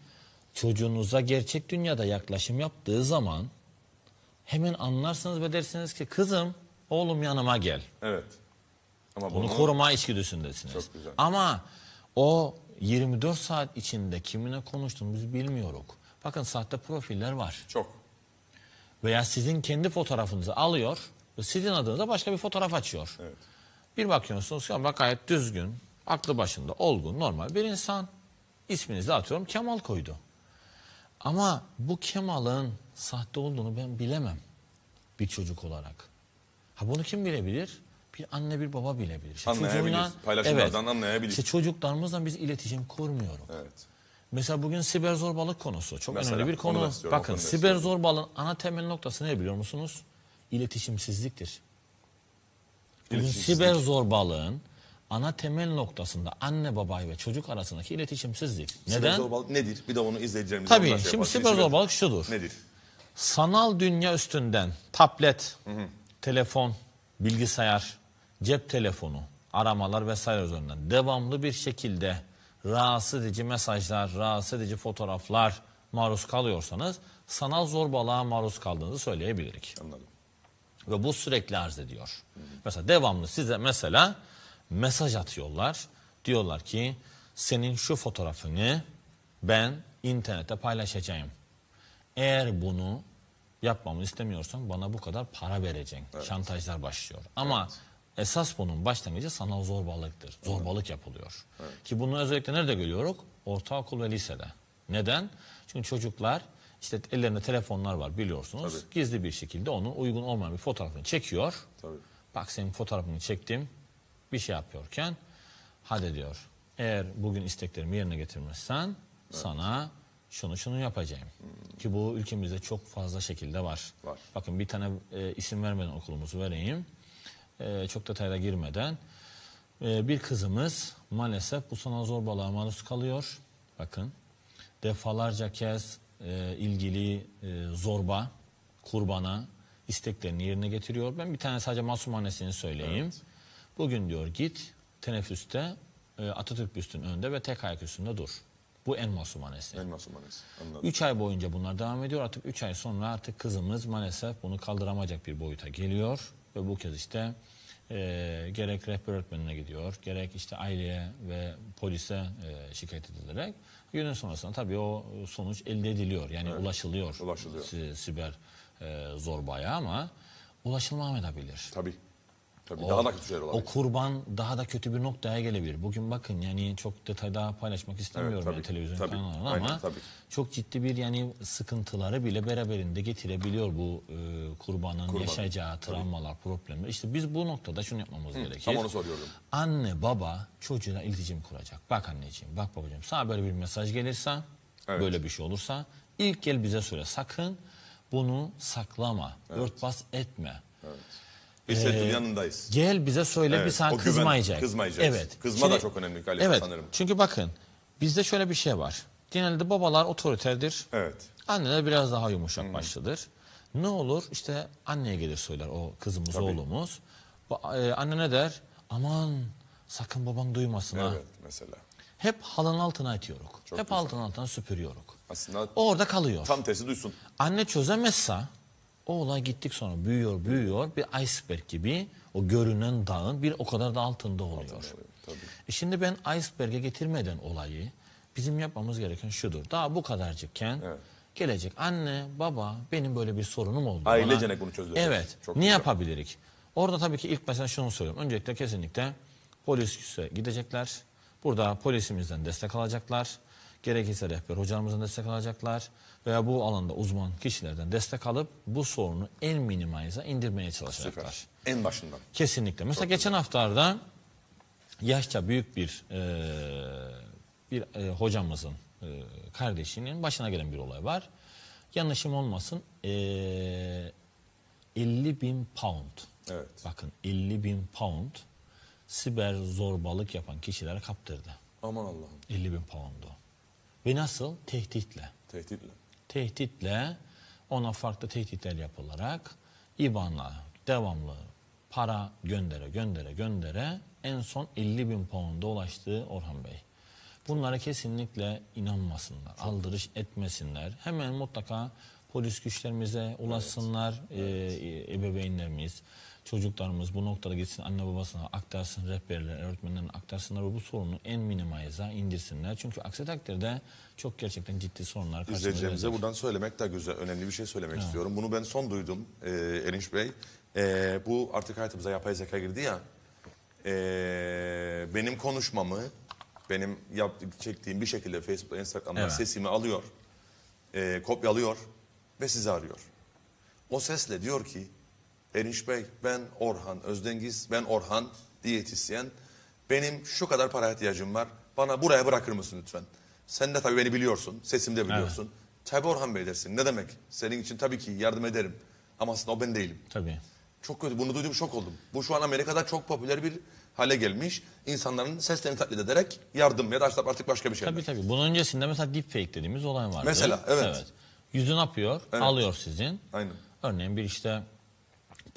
[SPEAKER 2] çocuğunuza gerçek dünyada yaklaşım yaptığı zaman hemen anlarsınız ve dersiniz ki kızım oğlum yanıma gel. Evet. Ama bunu, bunu koruma içgüdüsündesiniz. Çok güzel. Ama o 24 saat içinde kimine konuştuğumuzu bilmiyoruz. Bakın sahte profiller var. Çok. Veya sizin kendi fotoğrafınızı alıyor ve sizin adınıza başka bir fotoğraf açıyor. Evet. Bir bakıyorsunuz ki bak gayet düzgün, Aklı başında olgun normal bir insan. İsminizi atıyorum Kemal koydu. Ama bu Kemal'ın sahte olduğunu ben bilemem bir çocuk olarak. Ha bunu kim bilebilir? Bir anne bir baba bilebilir. İşte anlayabilir. Paylaşımlardan evet, anlayabilir. İşte çocuklarımızla biz iletişim kurmuyoruz. Evet. Mesela bugün siber zorbalık konusu çok Mesela, önemli bir konu. Bakın siber zorbalığın ana temel noktası ne biliyor musunuz? İletişimsizliktir.
[SPEAKER 1] Bugün siber
[SPEAKER 2] zorbalığın ana temel noktasında anne babay ve çocuk arasındaki iletişimsizlik. Neden? Siber
[SPEAKER 1] zorbalık nedir? Bir de onu izleyeceğimiz. Tabii. Şey şimdi siber zorbalık şudur. Nedir?
[SPEAKER 2] Sanal dünya üstünden tablet, hı hı. telefon, bilgisayar, cep telefonu, aramalar vesaire üzerinden devamlı bir şekilde rahatsız edici mesajlar, rahatsız edici fotoğraflar maruz kalıyorsanız sanal zorbalığa maruz kaldığınızı söyleyebilirik. Anladım. Ve bu sürekli arz ediyor. Hı hı. Mesela devamlı size mesela mesaj atıyorlar. Diyorlar ki senin şu fotoğrafını ben internete paylaşacağım. Eğer bunu yapmamı istemiyorsan bana bu kadar para vereceksin. Evet. Şantajlar başlıyor. Ama evet. esas bunun başlangıcı sanal zorbalıktır. Zorbalık evet. yapılıyor. Evet. Ki bunu özellikle nerede görüyoruz? Ortaokul ve lisede. Neden? Çünkü çocuklar işte ellerinde telefonlar var biliyorsunuz. Tabii. Gizli bir şekilde onun uygun olmayan bir fotoğrafını çekiyor. Tabii. Bak senin fotoğrafını çektim bir şey yapıyorken hadi diyor eğer bugün isteklerimi yerine getirmezsen evet. sana şunu şunu yapacağım. Hmm. Ki bu ülkemizde çok fazla şekilde var. var. Bakın bir tane e, isim vermeden okulumuzu vereyim. E, çok detaya girmeden. E, bir kızımız maalesef bu sana zorbalığa maruz kalıyor. Bakın defalarca kez e, ilgili e, zorba kurbana isteklerini yerine getiriyor. Ben bir tane sadece masum annesini söyleyeyim. Evet. Bugün diyor git teneffüste e, Atatürk büstünün önünde ve tek ayak üstünde dur. Bu en masumanesi. En masumanesi. Anladım. 3 ay boyunca bunlar devam ediyor. Artık 3 ay sonra artık kızımız maalesef bunu kaldıramayacak bir boyuta geliyor. Ve bu kez işte e, gerek rehber öğretmenine gidiyor, gerek işte aileye ve polise e, şikayet edilerek günün sonrasında tabii o sonuç elde ediliyor. Yani evet. ulaşılıyor, ulaşılıyor. siber e, zorbaya ama ulaşılmam edebilir. Tabii. Tabii o, daha da kötü şeyler olabilir. O kurban daha da kötü bir noktaya gelebilir. Bugün bakın yani çok detay daha paylaşmak istemiyorum evet, tabii, yani televizyon tabii, ama tabii. çok ciddi bir yani sıkıntıları bile beraberinde getirebiliyor bu e, kurbanın kurban. yaşayacağı travmalar, tabii. problemler. İşte biz bu noktada şunu yapmamız Hı, gerekir. Tam onu soruyordum. Anne baba çocuğuna iletişim kuracak. Bak anneciğim, bak babacığım sana böyle bir mesaj gelirse, evet. böyle bir şey olursa ilk gel bize söyle sakın bunu saklama, evet. örtbas etme. Evet.
[SPEAKER 1] Biz Ee, Setul'un yanındayız.
[SPEAKER 2] Gel bize söyle Evet, biz sana kızmayacak. kızmayacağız. Evet. Kızma da çok önemli galiba evet, sanırım. Çünkü bakın bizde şöyle bir şey var. Genelde babalar otoriterdir. Evet. Anneler biraz daha yumuşak başlıdır. Ne olur işte anneye gelir söyler o kızımız oğlumuz. Ba- e, anne ne der? Aman sakın baban duymasın ha. Evet mesela. Hep halının altına itiyoruz. Hep güzel. halının altına süpürüyoruz.
[SPEAKER 1] Aslında Orada kalıyor. tam tersi duysun.
[SPEAKER 2] Anne çözemezse o olay gittik sonra büyüyor büyüyor bir iceberg gibi o görünen dağın bir o kadar da altında oluyor. tabii. E şimdi ben iceberg'e getirmeden olayı bizim yapmamız gereken şudur. Daha bu kadarcıkken evet. gelecek anne baba benim böyle bir sorunum oldu. Ailecene bunu çözüyoruz. Evet Çok ne güzel. yapabilirik? Orada tabii ki ilk mesela şunu söylüyorum. Öncelikle kesinlikle polise gidecekler. Burada polisimizden destek alacaklar. Gerekirse rehber hocamızdan destek alacaklar veya bu alanda uzman kişilerden destek alıp bu sorunu en minimalize indirmeye çalışacaklar.
[SPEAKER 1] Süper. En başından.
[SPEAKER 2] Kesinlikle. Mesela Çok geçen güzel. yaşça büyük bir e, bir e, hocamızın e, kardeşinin başına gelen bir olay var. Yanlışım olmasın e, 50 bin pound. Evet. Bakın 50 bin pound siber zorbalık yapan kişilere kaptırdı. Aman Allah'ım. 50 bin pound'u. Ve nasıl? Tehditle. Tehditle tehditle ona farklı tehditler yapılarak İBAN'la devamlı para göndere göndere göndere en son 50 bin pound'a ulaştı Orhan Bey. Bunlara kesinlikle inanmasınlar, Çok. aldırış etmesinler. Hemen mutlaka polis güçlerimize ulaşsınlar, evet. e, e ebeveynlerimiz çocuklarımız bu noktada gitsin anne babasına aktarsın, rehberlerine, öğretmenlerine aktarsınlar ve bu sorunu en minimize indirsinler. Çünkü aksi takdirde çok gerçekten ciddi sorunlar karşımıza İzleyicilerimize
[SPEAKER 1] buradan söylemek daha güzel, önemli bir şey söylemek evet. istiyorum. Bunu ben son duydum e, Erinç Bey. E, bu artık hayatımıza yapay zeka girdi ya. E, benim konuşmamı, benim yap, çektiğim bir şekilde Facebook, Instagram'dan evet. sesimi alıyor, e, kopyalıyor ve sizi arıyor. O sesle diyor ki Erinç Bey ben Orhan Özdengiz, ben Orhan diyetisyen. Benim şu kadar para ihtiyacım var. Bana buraya bırakır mısın lütfen? Sen de tabii beni biliyorsun, sesimde biliyorsun. Evet. Tabii Orhan Bey dersin. Ne demek? Senin için tabii ki yardım ederim. Ama aslında o ben değilim. Tabii. Çok kötü. Bunu duydum şok oldum. Bu şu an Amerika'da çok popüler bir hale gelmiş. İnsanların seslerini taklit ederek yardım ya da artık başka bir şey. Tabii tabii.
[SPEAKER 2] Bunun öncesinde mesela deepfake dediğimiz olay vardı. Mesela evet. evet. Yüzünü yapıyor, evet. alıyor sizin. Aynen. Örneğin bir işte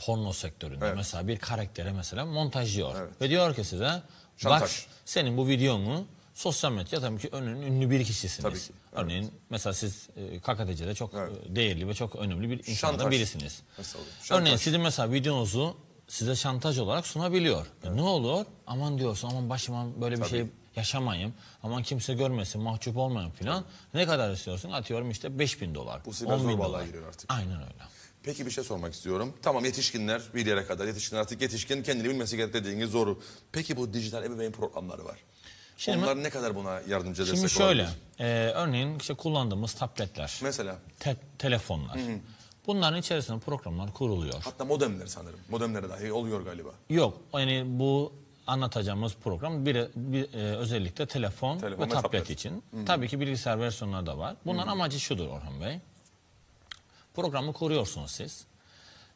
[SPEAKER 2] porno sektöründe Evet. mesela bir karaktere mesela montajlıyor. Evet. Ve diyor ki size Şantaj. bak senin bu videonu sosyal medya tabii ki önün ünlü bir kişisiniz. Tabii ki, evet. Örneğin mesela siz e, KKTC'de çok Evet. E, değerli ve çok önemli bir insanlardan Şantaj. birisiniz.
[SPEAKER 1] Şantaj. Örneğin
[SPEAKER 2] sizin mesela videonuzu size şantaj olarak sunabiliyor. E, ne olur? Aman diyorsun aman başıma böyle bir şey yaşamayayım. Aman kimse görmesin, mahcup olmayayım filan. Ne kadar istiyorsun? Atıyorum işte 5000 dolar, Bu sefer 10 bin dolar. giriyor artık. Aynen öyle.
[SPEAKER 1] Peki bir şey sormak istiyorum. Tamam yetişkinler bir yere kadar yetişkinler artık yetişkin kendini bilmesi gerektiğini zor. Peki bu dijital ebeveyn programları var. Şimdi Onlar ne kadar buna yardımcı destek Şimdi şöyle,
[SPEAKER 2] e, örneğin işte kullandığımız tabletler, Mesela? te- telefonlar. Bunların içerisinde programlar kuruluyor.
[SPEAKER 1] Hatta modemler sanırım. Modemlere dahi oluyor galiba.
[SPEAKER 2] Yok, yani bu anlatacağımız program bir, bir, e, özellikle telefon, Telefon ve ve tablet, tablet. için. Tabii ki bilgisayar versiyonları da var. Bunların amacı şudur Orhan Bey. Programı koruyorsunuz siz.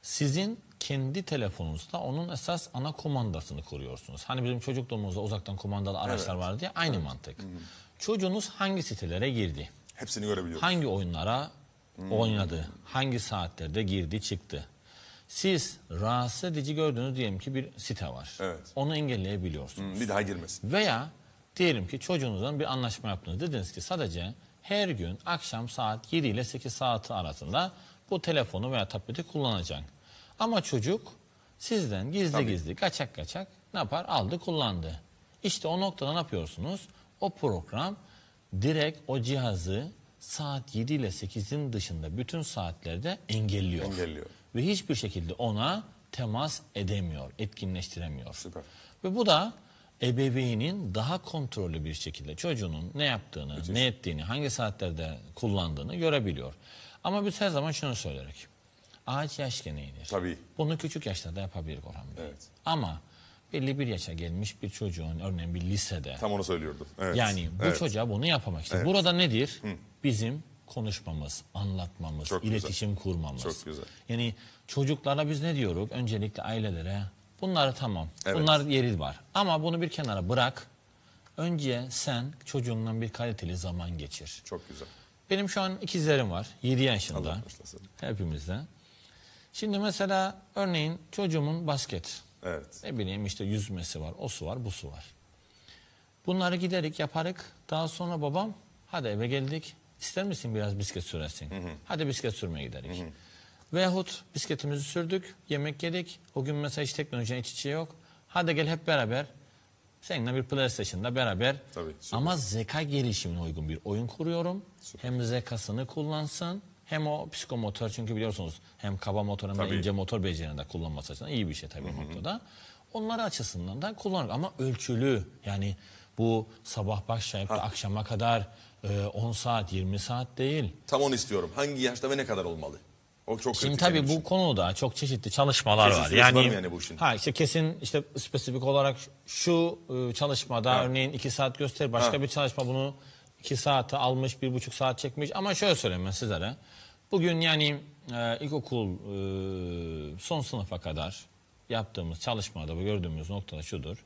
[SPEAKER 2] Sizin kendi telefonunuzda onun esas ana kumandasını koruyorsunuz. Hani bizim çocukluğumuzda uzaktan kumandalı araçlar evet. vardı ya aynı evet. mantık. Hmm. Çocuğunuz hangi sitelere girdi? Hepsini görebiliyoruz. Hangi oyunlara hmm. oynadı? Hangi saatlerde girdi çıktı? Siz rahatsız edici gördüğünüz diyelim ki bir site var. Evet. Onu engelleyebiliyorsunuz. Hmm, bir daha girmesin. Veya diyelim ki çocuğunuzdan bir anlaşma yaptınız. Dediniz ki sadece her gün akşam saat 7 ile 8 saati arasında bu telefonu veya tableti kullanacak. Ama çocuk sizden gizli Tabii. gizli kaçak kaçak ne yapar? Aldı kullandı. İşte o noktada ne yapıyorsunuz? O program direkt o cihazı saat 7 ile 8'in dışında bütün saatlerde engelliyor. Engelliyor. Ve hiçbir şekilde ona temas edemiyor, etkinleştiremiyor. Süper. Ve bu da ebeveynin daha kontrollü bir şekilde çocuğunun ne yaptığını, Müthiş. ne ettiğini, hangi saatlerde kullandığını görebiliyor. Ama biz her zaman şunu söylerek. Ağaç yaşken eğilir. Tabii. Bunu küçük yaşlarda yapabilir Orhan Bey. Evet. Ama belli bir yaşa gelmiş bir çocuğun örneğin bir lisede. Tam onu
[SPEAKER 1] söylüyordum. Evet. Yani bu evet.
[SPEAKER 2] çocuğa bunu yapamak işte. Evet. Burada nedir? Hı. Bizim konuşmamız, anlatmamız, Çok iletişim güzel. kurmamız. Çok güzel. Yani çocuklara biz ne diyoruz? Öncelikle ailelere Bunlar tamam. Evet. Bunlar yeri var. Ama bunu bir kenara bırak. Önce sen çocuğunla bir kaliteli zaman geçir. Çok güzel. Benim şu an ikizlerim var. 7 yaşında. Allah başlasın. Hepimizde. Şimdi mesela örneğin çocuğumun basket. Evet. Ne bileyim işte yüzmesi var, o su var, bu su var. Bunları giderik, yaparık. Daha sonra babam hadi eve geldik. İster misin biraz bisiklet sürersin? Hadi bisiklet sürmeye giderik. Hı hı. Veyahut bisikletimizi sürdük, yemek yedik. O gün mesela hiç teknolojinin iç içi yok. Hadi gel hep beraber seninle bir PlayStation'da beraber Tabii, ama zeka gelişimine uygun bir oyun kuruyorum. Süper. Hem zekasını kullansın hem o psikomotor çünkü biliyorsunuz hem kaba motor hem tabii. de ince motor becerinde kullanması açısından iyi bir şey tabii Hı-hı. noktada. Onlar açısından da kullanır ama ölçülü yani bu sabah başlayıp ha. da akşama kadar
[SPEAKER 1] e, 10 saat 20 saat değil. Tam onu istiyorum. Hangi yaşta ve ne kadar olmalı? O çok Şimdi tabii
[SPEAKER 2] bu için. konuda çok çeşitli çalışmalar Kesin var. Yani, yani bu işin. Ha işte kesin işte spesifik olarak şu e, çalışmada ha. örneğin iki saat gösterir başka ha. bir çalışma bunu iki saate almış bir buçuk saat çekmiş ama şöyle söyleyeyim ben sizlere. Bugün yani e, ilkokul e, son sınıfa kadar yaptığımız çalışmada bu gördüğümüz noktada şudur.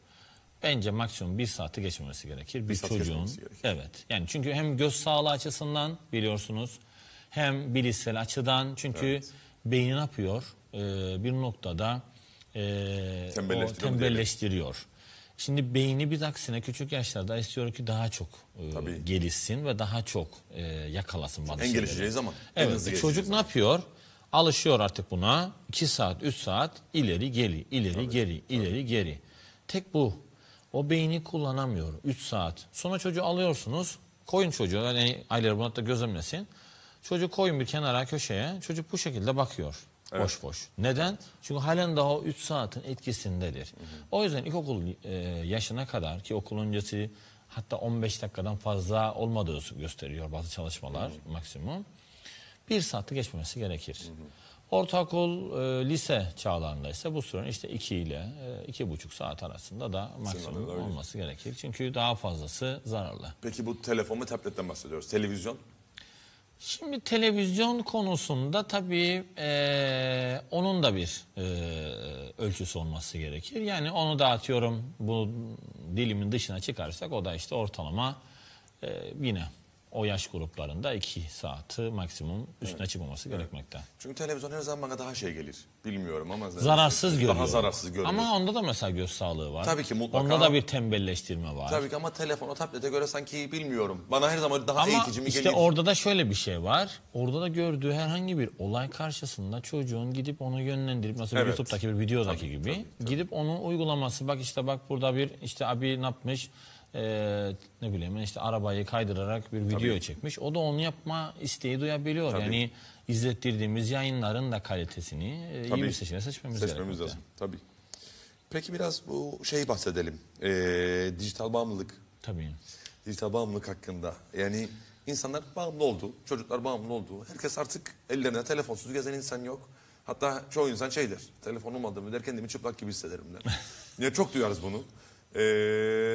[SPEAKER 2] Bence maksimum bir saati geçmemesi gerekir. Bir, bir çocuğun. Gerekir. Evet. Yani çünkü hem göz sağlığı açısından biliyorsunuz hem bilişsel açıdan çünkü evet. beyni ne yapıyor? Ee, bir noktada e, tembelleştiriyor. tembelleştiriyor. Şimdi beyni biz aksine küçük yaşlarda istiyor ki daha çok e, gelişsin ve daha çok e, yakalasın bazı En gelişeceğiz zaman. Evet, en çocuk ne yapıyor? Alışıyor artık buna. 2 saat, 3 saat ileri geri, ileri Tabii. geri, ileri Tabii. geri. Tek bu. O beyni kullanamıyor 3 saat. Sonra çocuğu alıyorsunuz. Koyun çocuğu. Yani aileler bunu da gözlemlesin. Çocuk koyun bir kenara köşeye. Çocuk bu şekilde bakıyor. Evet. Boş boş. Neden? Çünkü halen daha o 3 saatin etkisindedir. Hı hı. O yüzden ilkokul e, yaşına kadar ki okul öncesi hatta 15 dakikadan fazla olmadığı gösteriyor bazı çalışmalar hı hı. maksimum. 1 saatte geçmemesi gerekir. Hı hı. Ortaokul, e, lise çağlarında ise bu sürenin işte 2 ile 2,5 e, saat arasında da maksimum olması gerekir. Çünkü daha fazlası zararlı.
[SPEAKER 1] Peki bu telefon mu tabletten bahsediyoruz? Televizyon?
[SPEAKER 2] Şimdi televizyon konusunda tabii e, onun da bir e, ölçüsü olması gerekir. Yani onu dağıtıyorum bu dilimin dışına çıkarsak o da işte ortalama e, yine o yaş gruplarında 2 saati maksimum üstüne evet. çıkmaması evet. gerekmekte.
[SPEAKER 1] Çünkü televizyon her zaman bana daha şey gelir. Bilmiyorum ama zaten zararsız görüyor. Daha zararsız görüyor. Ama
[SPEAKER 2] onda da mesela göz sağlığı
[SPEAKER 1] var. Tabii ki mutlaka. Onda da bir
[SPEAKER 2] tembelleştirme var. Tabii
[SPEAKER 1] ki ama telefona, tablete göre sanki bilmiyorum. Bana her zaman daha ama eğitici mi işte gelir? Ama orada
[SPEAKER 2] da şöyle bir şey var. Orada da gördüğü herhangi bir olay karşısında çocuğun gidip onu yönlendirip mesela evet. YouTube'daki bir videodaki tabii, gibi tabii, tabii. gidip onun uygulaması bak işte bak burada bir işte abi ne yapmış e, ne bileyim işte arabayı kaydırarak bir video Tabii. çekmiş. O da onu yapma isteği duyabiliyor. Tabii. Yani izlettirdiğimiz yayınların da kalitesini e, iyi Tabii. bir seçeneğe seçmemiz, seçmemiz lazım.
[SPEAKER 1] Tabii. Peki biraz bu şey bahsedelim. E, dijital bağımlılık. Tabii. Dijital bağımlılık hakkında. Yani insanlar bağımlı oldu. Çocuklar bağımlı oldu. Herkes artık ellerinde telefonsuz gezen insan yok. Hatta çoğu insan şeydir. der. Telefon olmadığımı der kendimi çıplak gibi hissederim der. [laughs] yani çok duyarız bunu. Ee,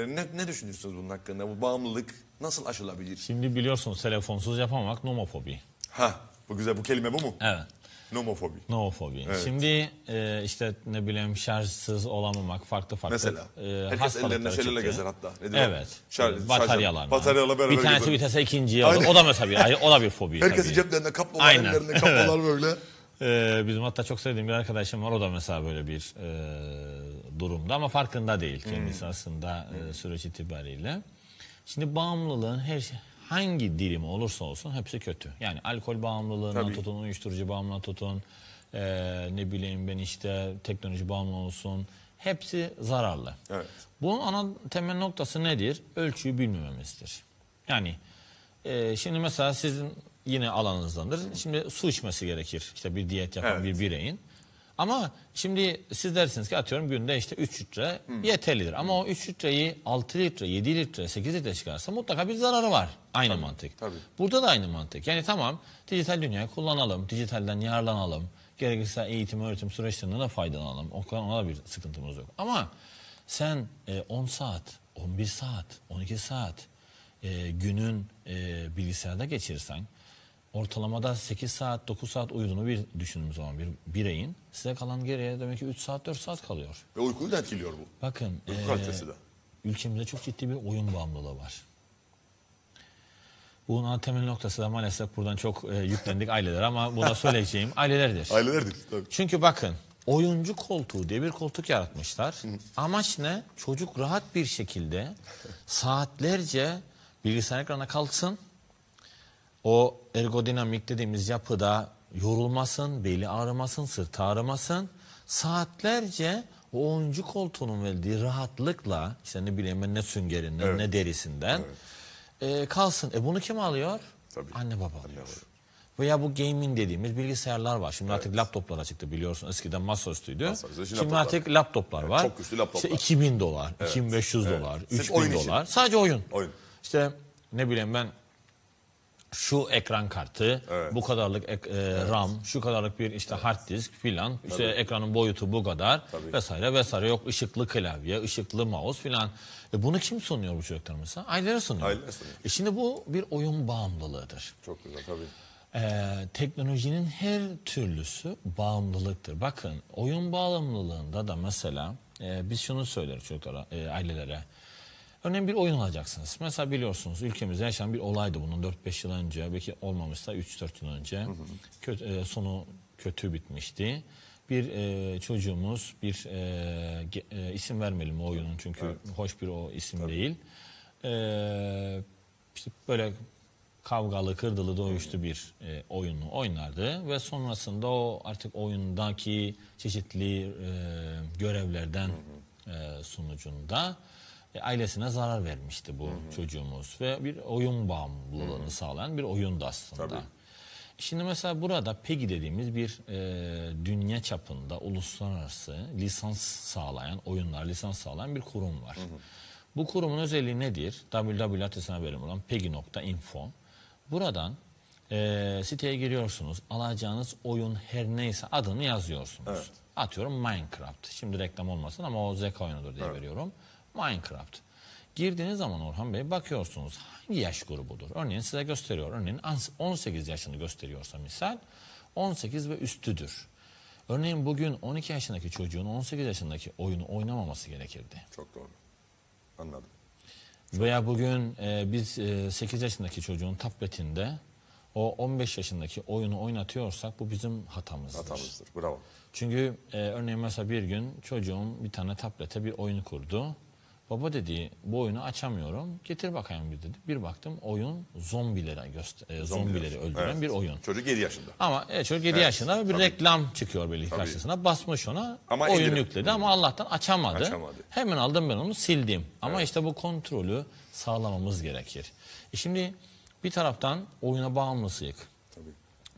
[SPEAKER 1] ne, ne düşünürsünüz bunun hakkında? Bu bağımlılık nasıl aşılabilir?
[SPEAKER 2] Şimdi biliyorsunuz telefonsuz yapamamak nomofobi.
[SPEAKER 1] Ha, bu güzel bu kelime bu mu? Evet. Nomofobi. Nomofobi. Evet. Şimdi
[SPEAKER 2] e, işte ne bileyim şarjsız olamamak farklı farklı. Mesela e, herkes ellerinde şeylerle gezer hatta. Ne Evet. Şarj, e, bataryalar. Bataryalarla beraber. Bir tanesi gezer. vitese ikinciye aldı. O da mesela bir, o da bir fobi. Herkesin tabii. ceplerinde kaplalar, Aynen. ellerinde kaplalar böyle. Ee, bizim hatta çok sevdiğim bir arkadaşım var. O da mesela böyle bir e, durumda ama farkında değil kendisi hmm. aslında e, süreç itibariyle. Şimdi bağımlılığın her şey, hangi dilimi olursa olsun hepsi kötü. Yani alkol bağımlılığına Tabii. tutun, uyuşturucu bağımlılığına tutun, e, ne bileyim ben işte teknoloji bağımlı olsun. Hepsi zararlı. Evet. Bunun ana temel noktası nedir? Ölçüyü bilmememizdir. Yani e, şimdi mesela sizin yine alanınızdandır. Şimdi su içmesi gerekir işte bir diyet yapan Evet. bir bireyin. Ama şimdi siz dersiniz ki atıyorum günde işte 3 litre hmm. yeterlidir. Ama o 3 litreyi 6 litre, 7 litre, 8 litre çıkarsa mutlaka bir zararı var. Aynı mantık. tabii. Burada da aynı mantık. Yani tamam dijital dünyayı kullanalım, dijitalden yararlanalım. Gerekirse eğitim, öğretim süreçlerinden de faydalanalım. O kadar ona da bir sıkıntımız yok. Ama sen e, 10 saat, 11 saat, 12 saat e, günün e, bilgisayarda geçirsen ortalamada 8 saat 9 saat uyuduğunu bir düşündüğümüz zaman bir bireyin size kalan geriye demek ki 3 saat 4 saat kalıyor.
[SPEAKER 1] Ve uykuyu da etkiliyor bu.
[SPEAKER 2] Bakın Uyku e, kalitesi de. ülkemizde çok ciddi bir oyun bağımlılığı var. Bunun temel noktası da maalesef buradan çok e, yüklendik aileler ama buna [laughs] söyleyeceğim ailelerdir. Ailelerdir tabii. Çünkü bakın oyuncu koltuğu diye bir koltuk yaratmışlar. Amaç ne? Çocuk rahat bir şekilde saatlerce bilgisayar ekrana kalksın o ergodinamik dediğimiz yapıda yorulmasın, beli ağrımasın, sırt ağrımasın. Saatlerce o oyuncu koltuğunun verdiği rahatlıkla işte ne bileyim ben ne süngerinden evet. ne derisinden evet. e, kalsın. E bunu kim alıyor? Tabii. Anne baba alıyor. Anne baba. Veya bu gaming dediğimiz bilgisayarlar var. Şimdi evet. artık laptoplar çıktı biliyorsun. Eskiden masaüstüydü. Masaüstü, şimdi laptoplar. artık laptoplar var. Çok güçlü laptoplar. İşte 2000 dolar, evet. 2500 evet. dolar, 3000 dolar. Sadece oyun. Oyun. İşte ne bileyim ben şu ekran kartı, Evet. bu kadarlık ek- e, RAM, şu kadarlık bir işte hard disk filan, işte ekranın boyutu bu kadar vesaire vesaire. Yok ışıklı klavye, ışıklı mouse filan. E bunu kim sunuyor bu çocuklar mesela? Aileler sunuyor. Aileler sunuyor. E şimdi bu bir oyun bağımlılığıdır. Çok güzel tabii. Ee, teknolojinin her türlüsü bağımlılıktır. Bakın oyun bağımlılığında da mesela e, biz şunu söyleriz çocuklara, e, ailelere. Örneğin bir oyun alacaksınız. Mesela biliyorsunuz ülkemizde yaşanan bir olaydı bunun 4-5 yıl önce. Belki olmamışsa 3-4 yıl önce. Hı hı. Kötü, e, sonu kötü bitmişti. Bir e, çocuğumuz bir e, e, isim vermeyelim o oyunun çünkü evet. hoş bir o isim Tabii. değil. E, işte böyle kavgalı, kırdılı, dövüştü bir e, oyunu oynardı ve sonrasında o artık oyundaki çeşitli e, görevlerden e, sunucunda e, ailesine zarar vermişti bu hı hı. çocuğumuz ve bir oyun bağımlılığını hı hı. sağlayan bir oyundu aslında. Tabii. Şimdi mesela burada PEGI dediğimiz bir e, dünya çapında uluslararası lisans sağlayan, oyunlar lisans sağlayan bir kurum var. Hı hı. Bu kurumun özelliği nedir? www.atesine verim olan pegi.info. Buradan e, siteye giriyorsunuz. Alacağınız oyun her neyse adını yazıyorsunuz. Evet. Atıyorum Minecraft. Şimdi reklam olmasın ama o zeka oyunudur diye evet. veriyorum. Minecraft. Girdiğiniz zaman Orhan Bey bakıyorsunuz hangi yaş grubudur? Örneğin size gösteriyor. Örneğin 18 yaşını gösteriyorsa misal 18 ve üstüdür. Örneğin bugün 12 yaşındaki çocuğun 18 yaşındaki oyunu oynamaması gerekirdi.
[SPEAKER 1] Çok doğru. Anladım.
[SPEAKER 2] Veya bugün e, biz e, 8 yaşındaki çocuğun tabletinde o 15 yaşındaki oyunu oynatıyorsak bu bizim hatamızdır. Hatamızdır. Bravo. Çünkü e, örneğin mesela bir gün çocuğum bir tane tablete bir oyun kurdu. Baba dedi bu oyunu açamıyorum. Getir bakayım bir dedi. Bir baktım oyun zombilere göster e, zombileri öldüren Evet. bir
[SPEAKER 1] oyun. Çocuk 7 yaşında.
[SPEAKER 2] Ama e, çocuk 7 Evet, yaşında bir tabii. reklam çıkıyor böyle karşısına. Basmış ona Ama oyun indirim. yükledi ama Allah'tan açamadı. Açamadı. Hemen aldım ben onu sildim. Ama işte bu kontrolü sağlamamız gerekir. E şimdi bir taraftan oyuna bağımlısıyık.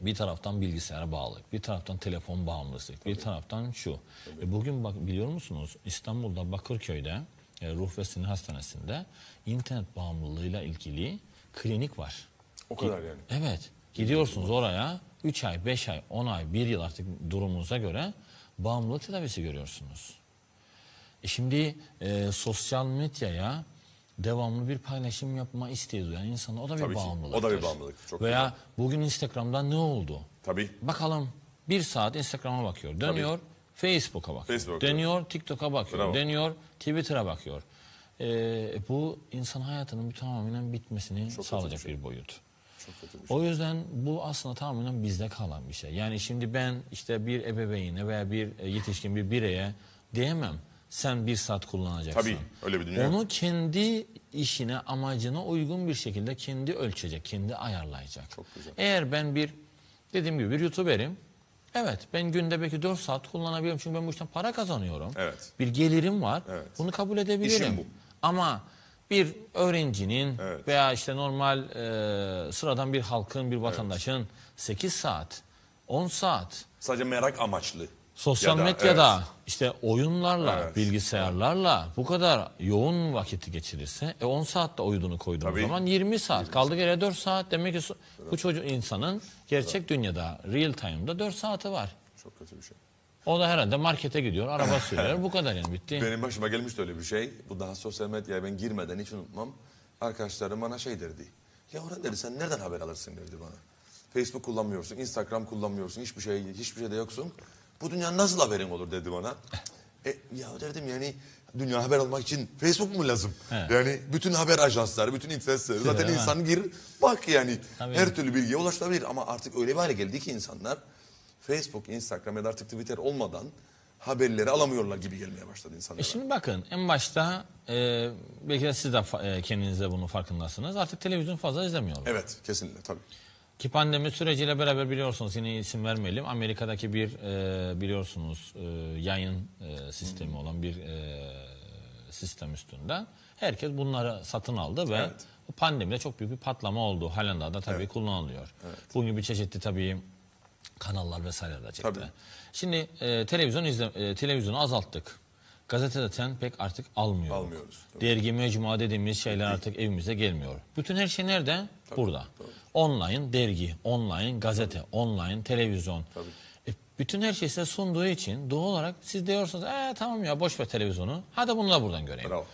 [SPEAKER 2] Bir taraftan bilgisayara bağlıyık. Bir taraftan telefon bağımlısıyık. Bir taraftan şu. E bugün bak biliyor musunuz İstanbul'da Bakırköy'de e, ruh ve Sinir Hastanesi'nde internet bağımlılığıyla ilgili klinik var. O kadar yani. Evet. Gidiyorsunuz oraya 3 ay, 5 ay, 10 ay, 1 yıl artık durumunuza göre bağımlılık tedavisi görüyorsunuz. E şimdi e, sosyal medyaya devamlı bir paylaşım yapma isteği duyan insana o da bir bağımlılık. O da bir bağımlılık. Çok Veya güzel. bugün Instagram'da ne oldu? Tabii. Bakalım bir saat Instagram'a bakıyor. Dönüyor. Tabii. Facebook'a bakıyor. Facebook'a. Deniyor TikTok'a bakıyor. Bravo. Deniyor Twitter'a bakıyor. Ee, e, bu insan hayatının bir tamamen bitmesini Çok sağlayacak şey. bir, şey. boyut. Çok O şey. yüzden bu aslında tamamen bizde kalan bir şey. Yani şimdi ben işte bir ebeveyne veya bir e, yetişkin bir bireye diyemem sen bir saat kullanacaksın. Tabii
[SPEAKER 1] öyle bir dünya. Onu
[SPEAKER 2] kendi işine amacına uygun bir şekilde kendi ölçecek, kendi ayarlayacak. Çok güzel. Eğer ben bir dediğim gibi bir YouTuber'im Evet ben günde belki 4 saat kullanabilirim çünkü ben bu işten para kazanıyorum. Evet. Bir gelirim var. Evet. Bunu kabul edebilirim. İşim bu. Ama bir öğrencinin evet. veya işte normal e, sıradan bir halkın, bir vatandaşın evet. 8 saat, 10 saat.
[SPEAKER 1] Sadece merak amaçlı. Sosyal Ya da, medyada evet. işte oyunlarla,
[SPEAKER 2] Evet. bilgisayarlarla bu kadar yoğun vakit geçirirse e 10 de oyununu koyduğun Tabii. zaman
[SPEAKER 1] 20 saat kaldı geriye 4
[SPEAKER 2] saat. Demek ki bu çocuk insanın gerçek dünyada real time'da 4 saati var. Çok kötü bir şey. O da herhalde markete gidiyor, araba sürüyor. bu kadar yani bitti. Benim
[SPEAKER 1] başıma gelmişti öyle bir şey. Bu daha sosyal medyaya ben girmeden hiç unutmam. Arkadaşlarım bana şey derdi. Ya orada dedi sen nereden haber alırsın derdi bana. Facebook kullanmıyorsun, Instagram kullanmıyorsun, hiçbir şey hiçbir şeyde yoksun bu dünya nasıl haberin olur dedi bana. E, ya dedim yani dünya haber almak için Facebook mu lazım? He. Yani bütün haber ajansları, bütün internet şey, zaten insan gir bak yani Tabii. her türlü bilgiye ulaşılabilir ama artık öyle bir hale geldi ki insanlar Facebook, Instagram ya da artık Twitter olmadan haberleri alamıyorlar gibi gelmeye başladı insanlara. E
[SPEAKER 2] şimdi bakın en başta e, belki de siz de e, kendinize bunun farkındasınız. Artık televizyon fazla izlemiyorlar. Evet kesinlikle tabii. Ki pandemi süreciyle beraber biliyorsunuz yine isim vermeyelim. Amerika'daki bir e, biliyorsunuz e, yayın e, sistemi hmm. olan bir e, sistem üstünden herkes bunları satın aldı ve evet. pandemide çok büyük bir patlama oldu. Halen daha da tabii evet. kullanılıyor. Evet. Bunun gibi çeşitli tabii kanallar vesaire de çıktı. Tabii. Şimdi e, televizyon izle, e, televizyonu azalttık. Gazete gazeteden pek artık almıyoruz. Almıyoruz. Tabii. Dergi, mecmua dediğimiz şeyler artık evimize gelmiyor. Bütün her şey nerede? Tabii, Burada. Tabii. Online dergi, online gazete, tabii. online televizyon. Tabii. E, bütün her şey size sunduğu için doğal olarak siz diyorsunuz ee, tamam ya boş ver televizyonu. Hadi bunu da buradan göreyim. Bravo.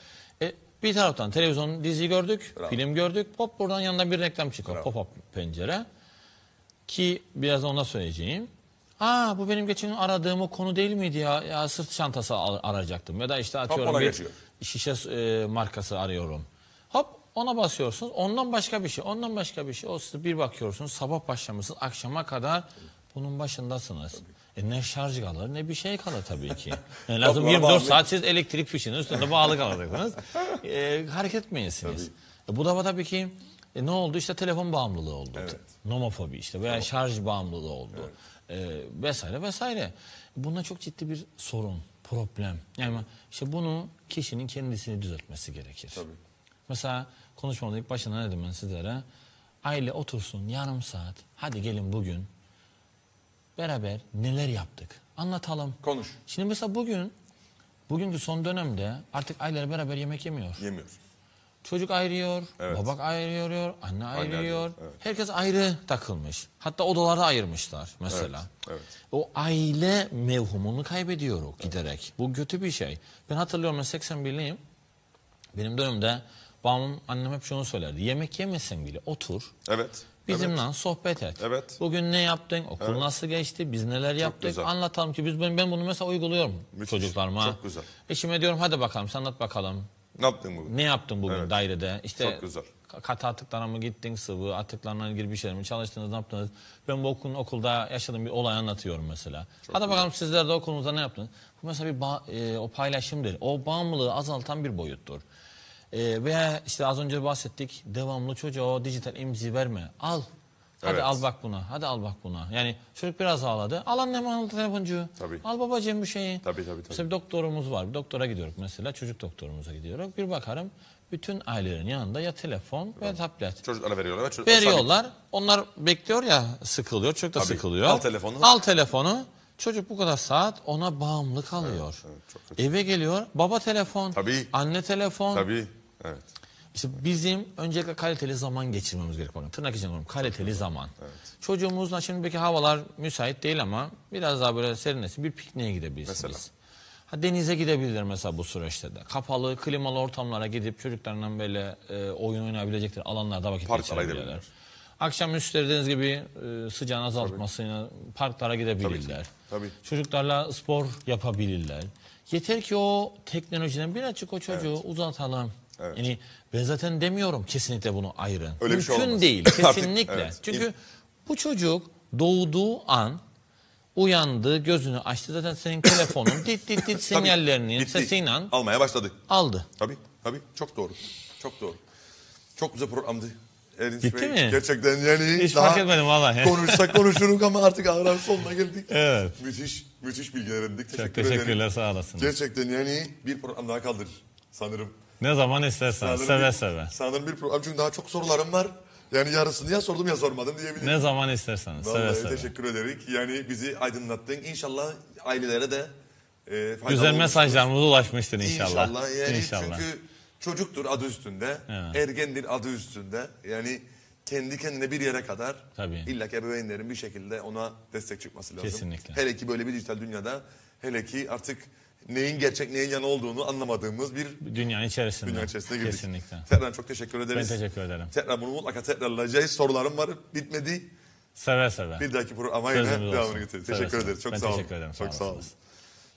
[SPEAKER 2] E, bir taraftan televizyon dizi gördük, Bravo. film gördük. Hop buradan yandan bir reklam çıkıyor. Pop-up pencere. Ki biraz ona söyleyeceğim. Aa bu benim geçen aradığım o konu değil miydi ya? ya sırt çantası ar arayacaktım. Ya da işte atıyorum bir şişe e, markası arıyorum. Hop ona basıyorsunuz. Ondan başka bir şey. Ondan başka bir şey. O siz bir bakıyorsunuz. Sabah başlamışsınız. Akşama kadar bunun başındasınız. E ne şarj kalır ne bir şey kalır tabii ki. [laughs] Yani lazım 24 saat siz elektrik fişinin üstünde bağlı kalacaksınız. E, hareket etmeyesiniz. E, bu da tabii ki e, ne oldu? İşte telefon bağımlılığı oldu. Evet. Nomofobi işte veya şarj bağımlılığı oldu e, vesaire vesaire. Bunda çok ciddi bir sorun, problem. Yani işte bunu kişinin kendisini düzeltmesi gerekir. Tabii. Mesela konuşmamda ilk başına ne dedim ben sizlere? Aile otursun yarım saat, hadi gelin bugün beraber neler yaptık anlatalım. Konuş. Şimdi mesela bugün, bugünkü son dönemde artık aileler beraber yemek yemiyor. Yemiyor. Çocuk ayrıyor, Evet. babak ayrıyor, anne ayrıyor. ayrı, evet. Herkes ayrı takılmış. Hatta odaları ayırmışlar mesela. Evet, evet. O aile mevhumunu kaybediyor o giderek. Bu kötü bir şey. Ben hatırlıyorum ben 81'liyim. Benim dönemde babam annem hep şunu söylerdi. Yemek yemesin bile otur. Evet. Bizimle sohbet et. Evet. Bugün ne yaptın? Okul nasıl geçti? Biz neler yaptık? güzel. Anlatalım ki biz ben, ben bunu mesela uyguluyorum Müthiş, çocuklarıma. çok güzel. Eşime diyorum hadi bakalım sen anlat bakalım. Ne yaptın bugün? Ne yaptın bugün Evet. dairede? İşte Çok güzel. Kat atıklarına mı gittin sıvı, atıklarla ilgili bir şeyler mi çalıştınız, ne yaptınız? Ben bu okulun okulda yaşadığım bir olay anlatıyorum mesela. Hadi bakalım sizler de okulunuzda ne yaptınız? Bu mesela bir bağ- e, o paylaşımdır. O bağımlılığı azaltan bir boyuttur. E, veya işte az önce bahsettik devamlı çocuğa o dijital emzi verme. Al Hadi Evet. al bak buna. Hadi al bak buna. Yani çocuk biraz ağladı. Al annem al telefoncu? Tabii. Al babacığım bu şeyi. Tabii, tabii, tabii. Mesela bir doktorumuz var. Bir doktora gidiyoruz mesela. Çocuk doktorumuza gidiyoruz. Bir bakarım bütün ailelerin yanında ya telefon ve tablet.
[SPEAKER 1] Çocuklara veriyorlar. Çocuk- Veriyorlar.
[SPEAKER 2] Onlar bekliyor ya sıkılıyor. Çocuk da Tabii. sıkılıyor. Al telefonu. Al telefonu. Çocuk bu kadar saat ona bağımlı kalıyor. evet, çok Eve geliyor. Baba telefon. Tabii. Anne telefon. Tabii. Evet. İşte bizim öncelikle kaliteli zaman geçirmemiz gerek. Bakın Tırnak için diyorum kaliteli zaman. Evet. Çocuğumuzla şimdi belki havalar müsait değil ama biraz daha böyle serinlesin bir pikniğe gidebilirsiniz. Mesela. Ha, denize gidebilir mesela bu süreçte de. Kapalı, klimalı ortamlara gidip çocuklarından böyle e, oyun oynayabilecekleri alanlarda vakit Parklara geçirebilirler. Akşam üstleri dediğiniz gibi e, sıcağın azaltmasıyla Tabii. parklara gidebilirler. Tabii, Tabii. Çocuklarla spor yapabilirler. Yeter ki o teknolojiden birazcık o çocuğu evet. uzatalım. Evet. Yani ben zaten demiyorum kesinlikle bunu ayırın. Öyle Mümkün bir şey olmaz. değil [laughs] kesinlikle. Artık, evet. Çünkü bu çocuk doğduğu an uyandı,
[SPEAKER 1] gözünü açtı. Zaten senin telefonun dit dit dit [laughs] sinyallerinin sesiyle almaya başladı. Aldı. Tabii, tabii. Çok doğru. Çok doğru. Çok güzel programdı. Erinç Bitti Bey. mi? Gerçekten yani Hiç daha fark etmedim valla. [laughs] Konuşsak konuşuruk ama artık ağrım sonuna geldik. Evet. Müthiş, müthiş bilgiler edindik. Teşekkür Çok teşekkürler ederim. sağ olasın. Gerçekten yani bir program daha kaldır sanırım. Ne zaman
[SPEAKER 2] istersen sanırım seve bir, seve.
[SPEAKER 1] Sanırım bir program çünkü daha çok sorularım var. Yani yarısını ya sordum ya sormadım diyebilirim. Ne
[SPEAKER 2] zaman istersen seve Vallahi seve.
[SPEAKER 1] teşekkür ederim. Yani bizi aydınlattın. İnşallah ailelere de e, Güzel mesajlarımız ulaşmıştır inşallah. İnşallah. Yani İnşallah. Çünkü çocuktur adı üstünde. Evet. Ergendir adı üstünde. Yani kendi kendine bir yere kadar Tabii. illa ki ebeveynlerin bir şekilde ona destek çıkması lazım. Kesinlikle. Hele ki böyle bir dijital dünyada hele ki artık neyin gerçek neyin yan olduğunu anlamadığımız bir dünyanın içerisinde. Dünya içerisinde girdik. Kesinlikle. Tekrar çok teşekkür ederiz. Ben teşekkür ederim. Tekrar bunu mutlaka tekrarlayacağız. Sorularım var bitmedi. Seve seve. Bir dahaki programa yine devamını getiririz. Teşekkür seve. ederiz. Çok ben sağ olun. teşekkür ederim. çok sağ olun.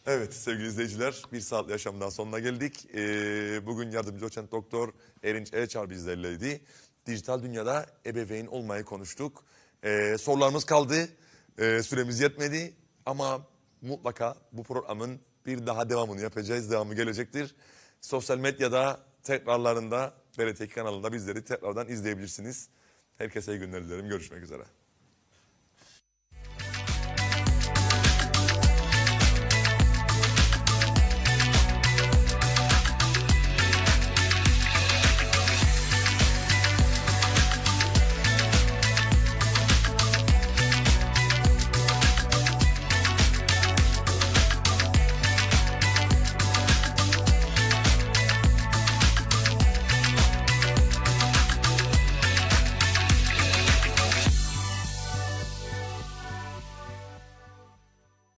[SPEAKER 1] Evet sevgili izleyiciler bir saatli yaşamdan sonuna geldik. Ee, bugün yardımcı doçent doktor Erinç Eçar bizlerleydi. Dijital dünyada ebeveyn olmayı konuştuk. Ee, sorularımız kaldı. Ee, süremiz yetmedi ama mutlaka bu programın bir daha devamını yapacağız. Devamı gelecektir. Sosyal medyada tekrarlarında BRT kanalında bizleri tekrardan izleyebilirsiniz. Herkese iyi günler dilerim. Görüşmek üzere.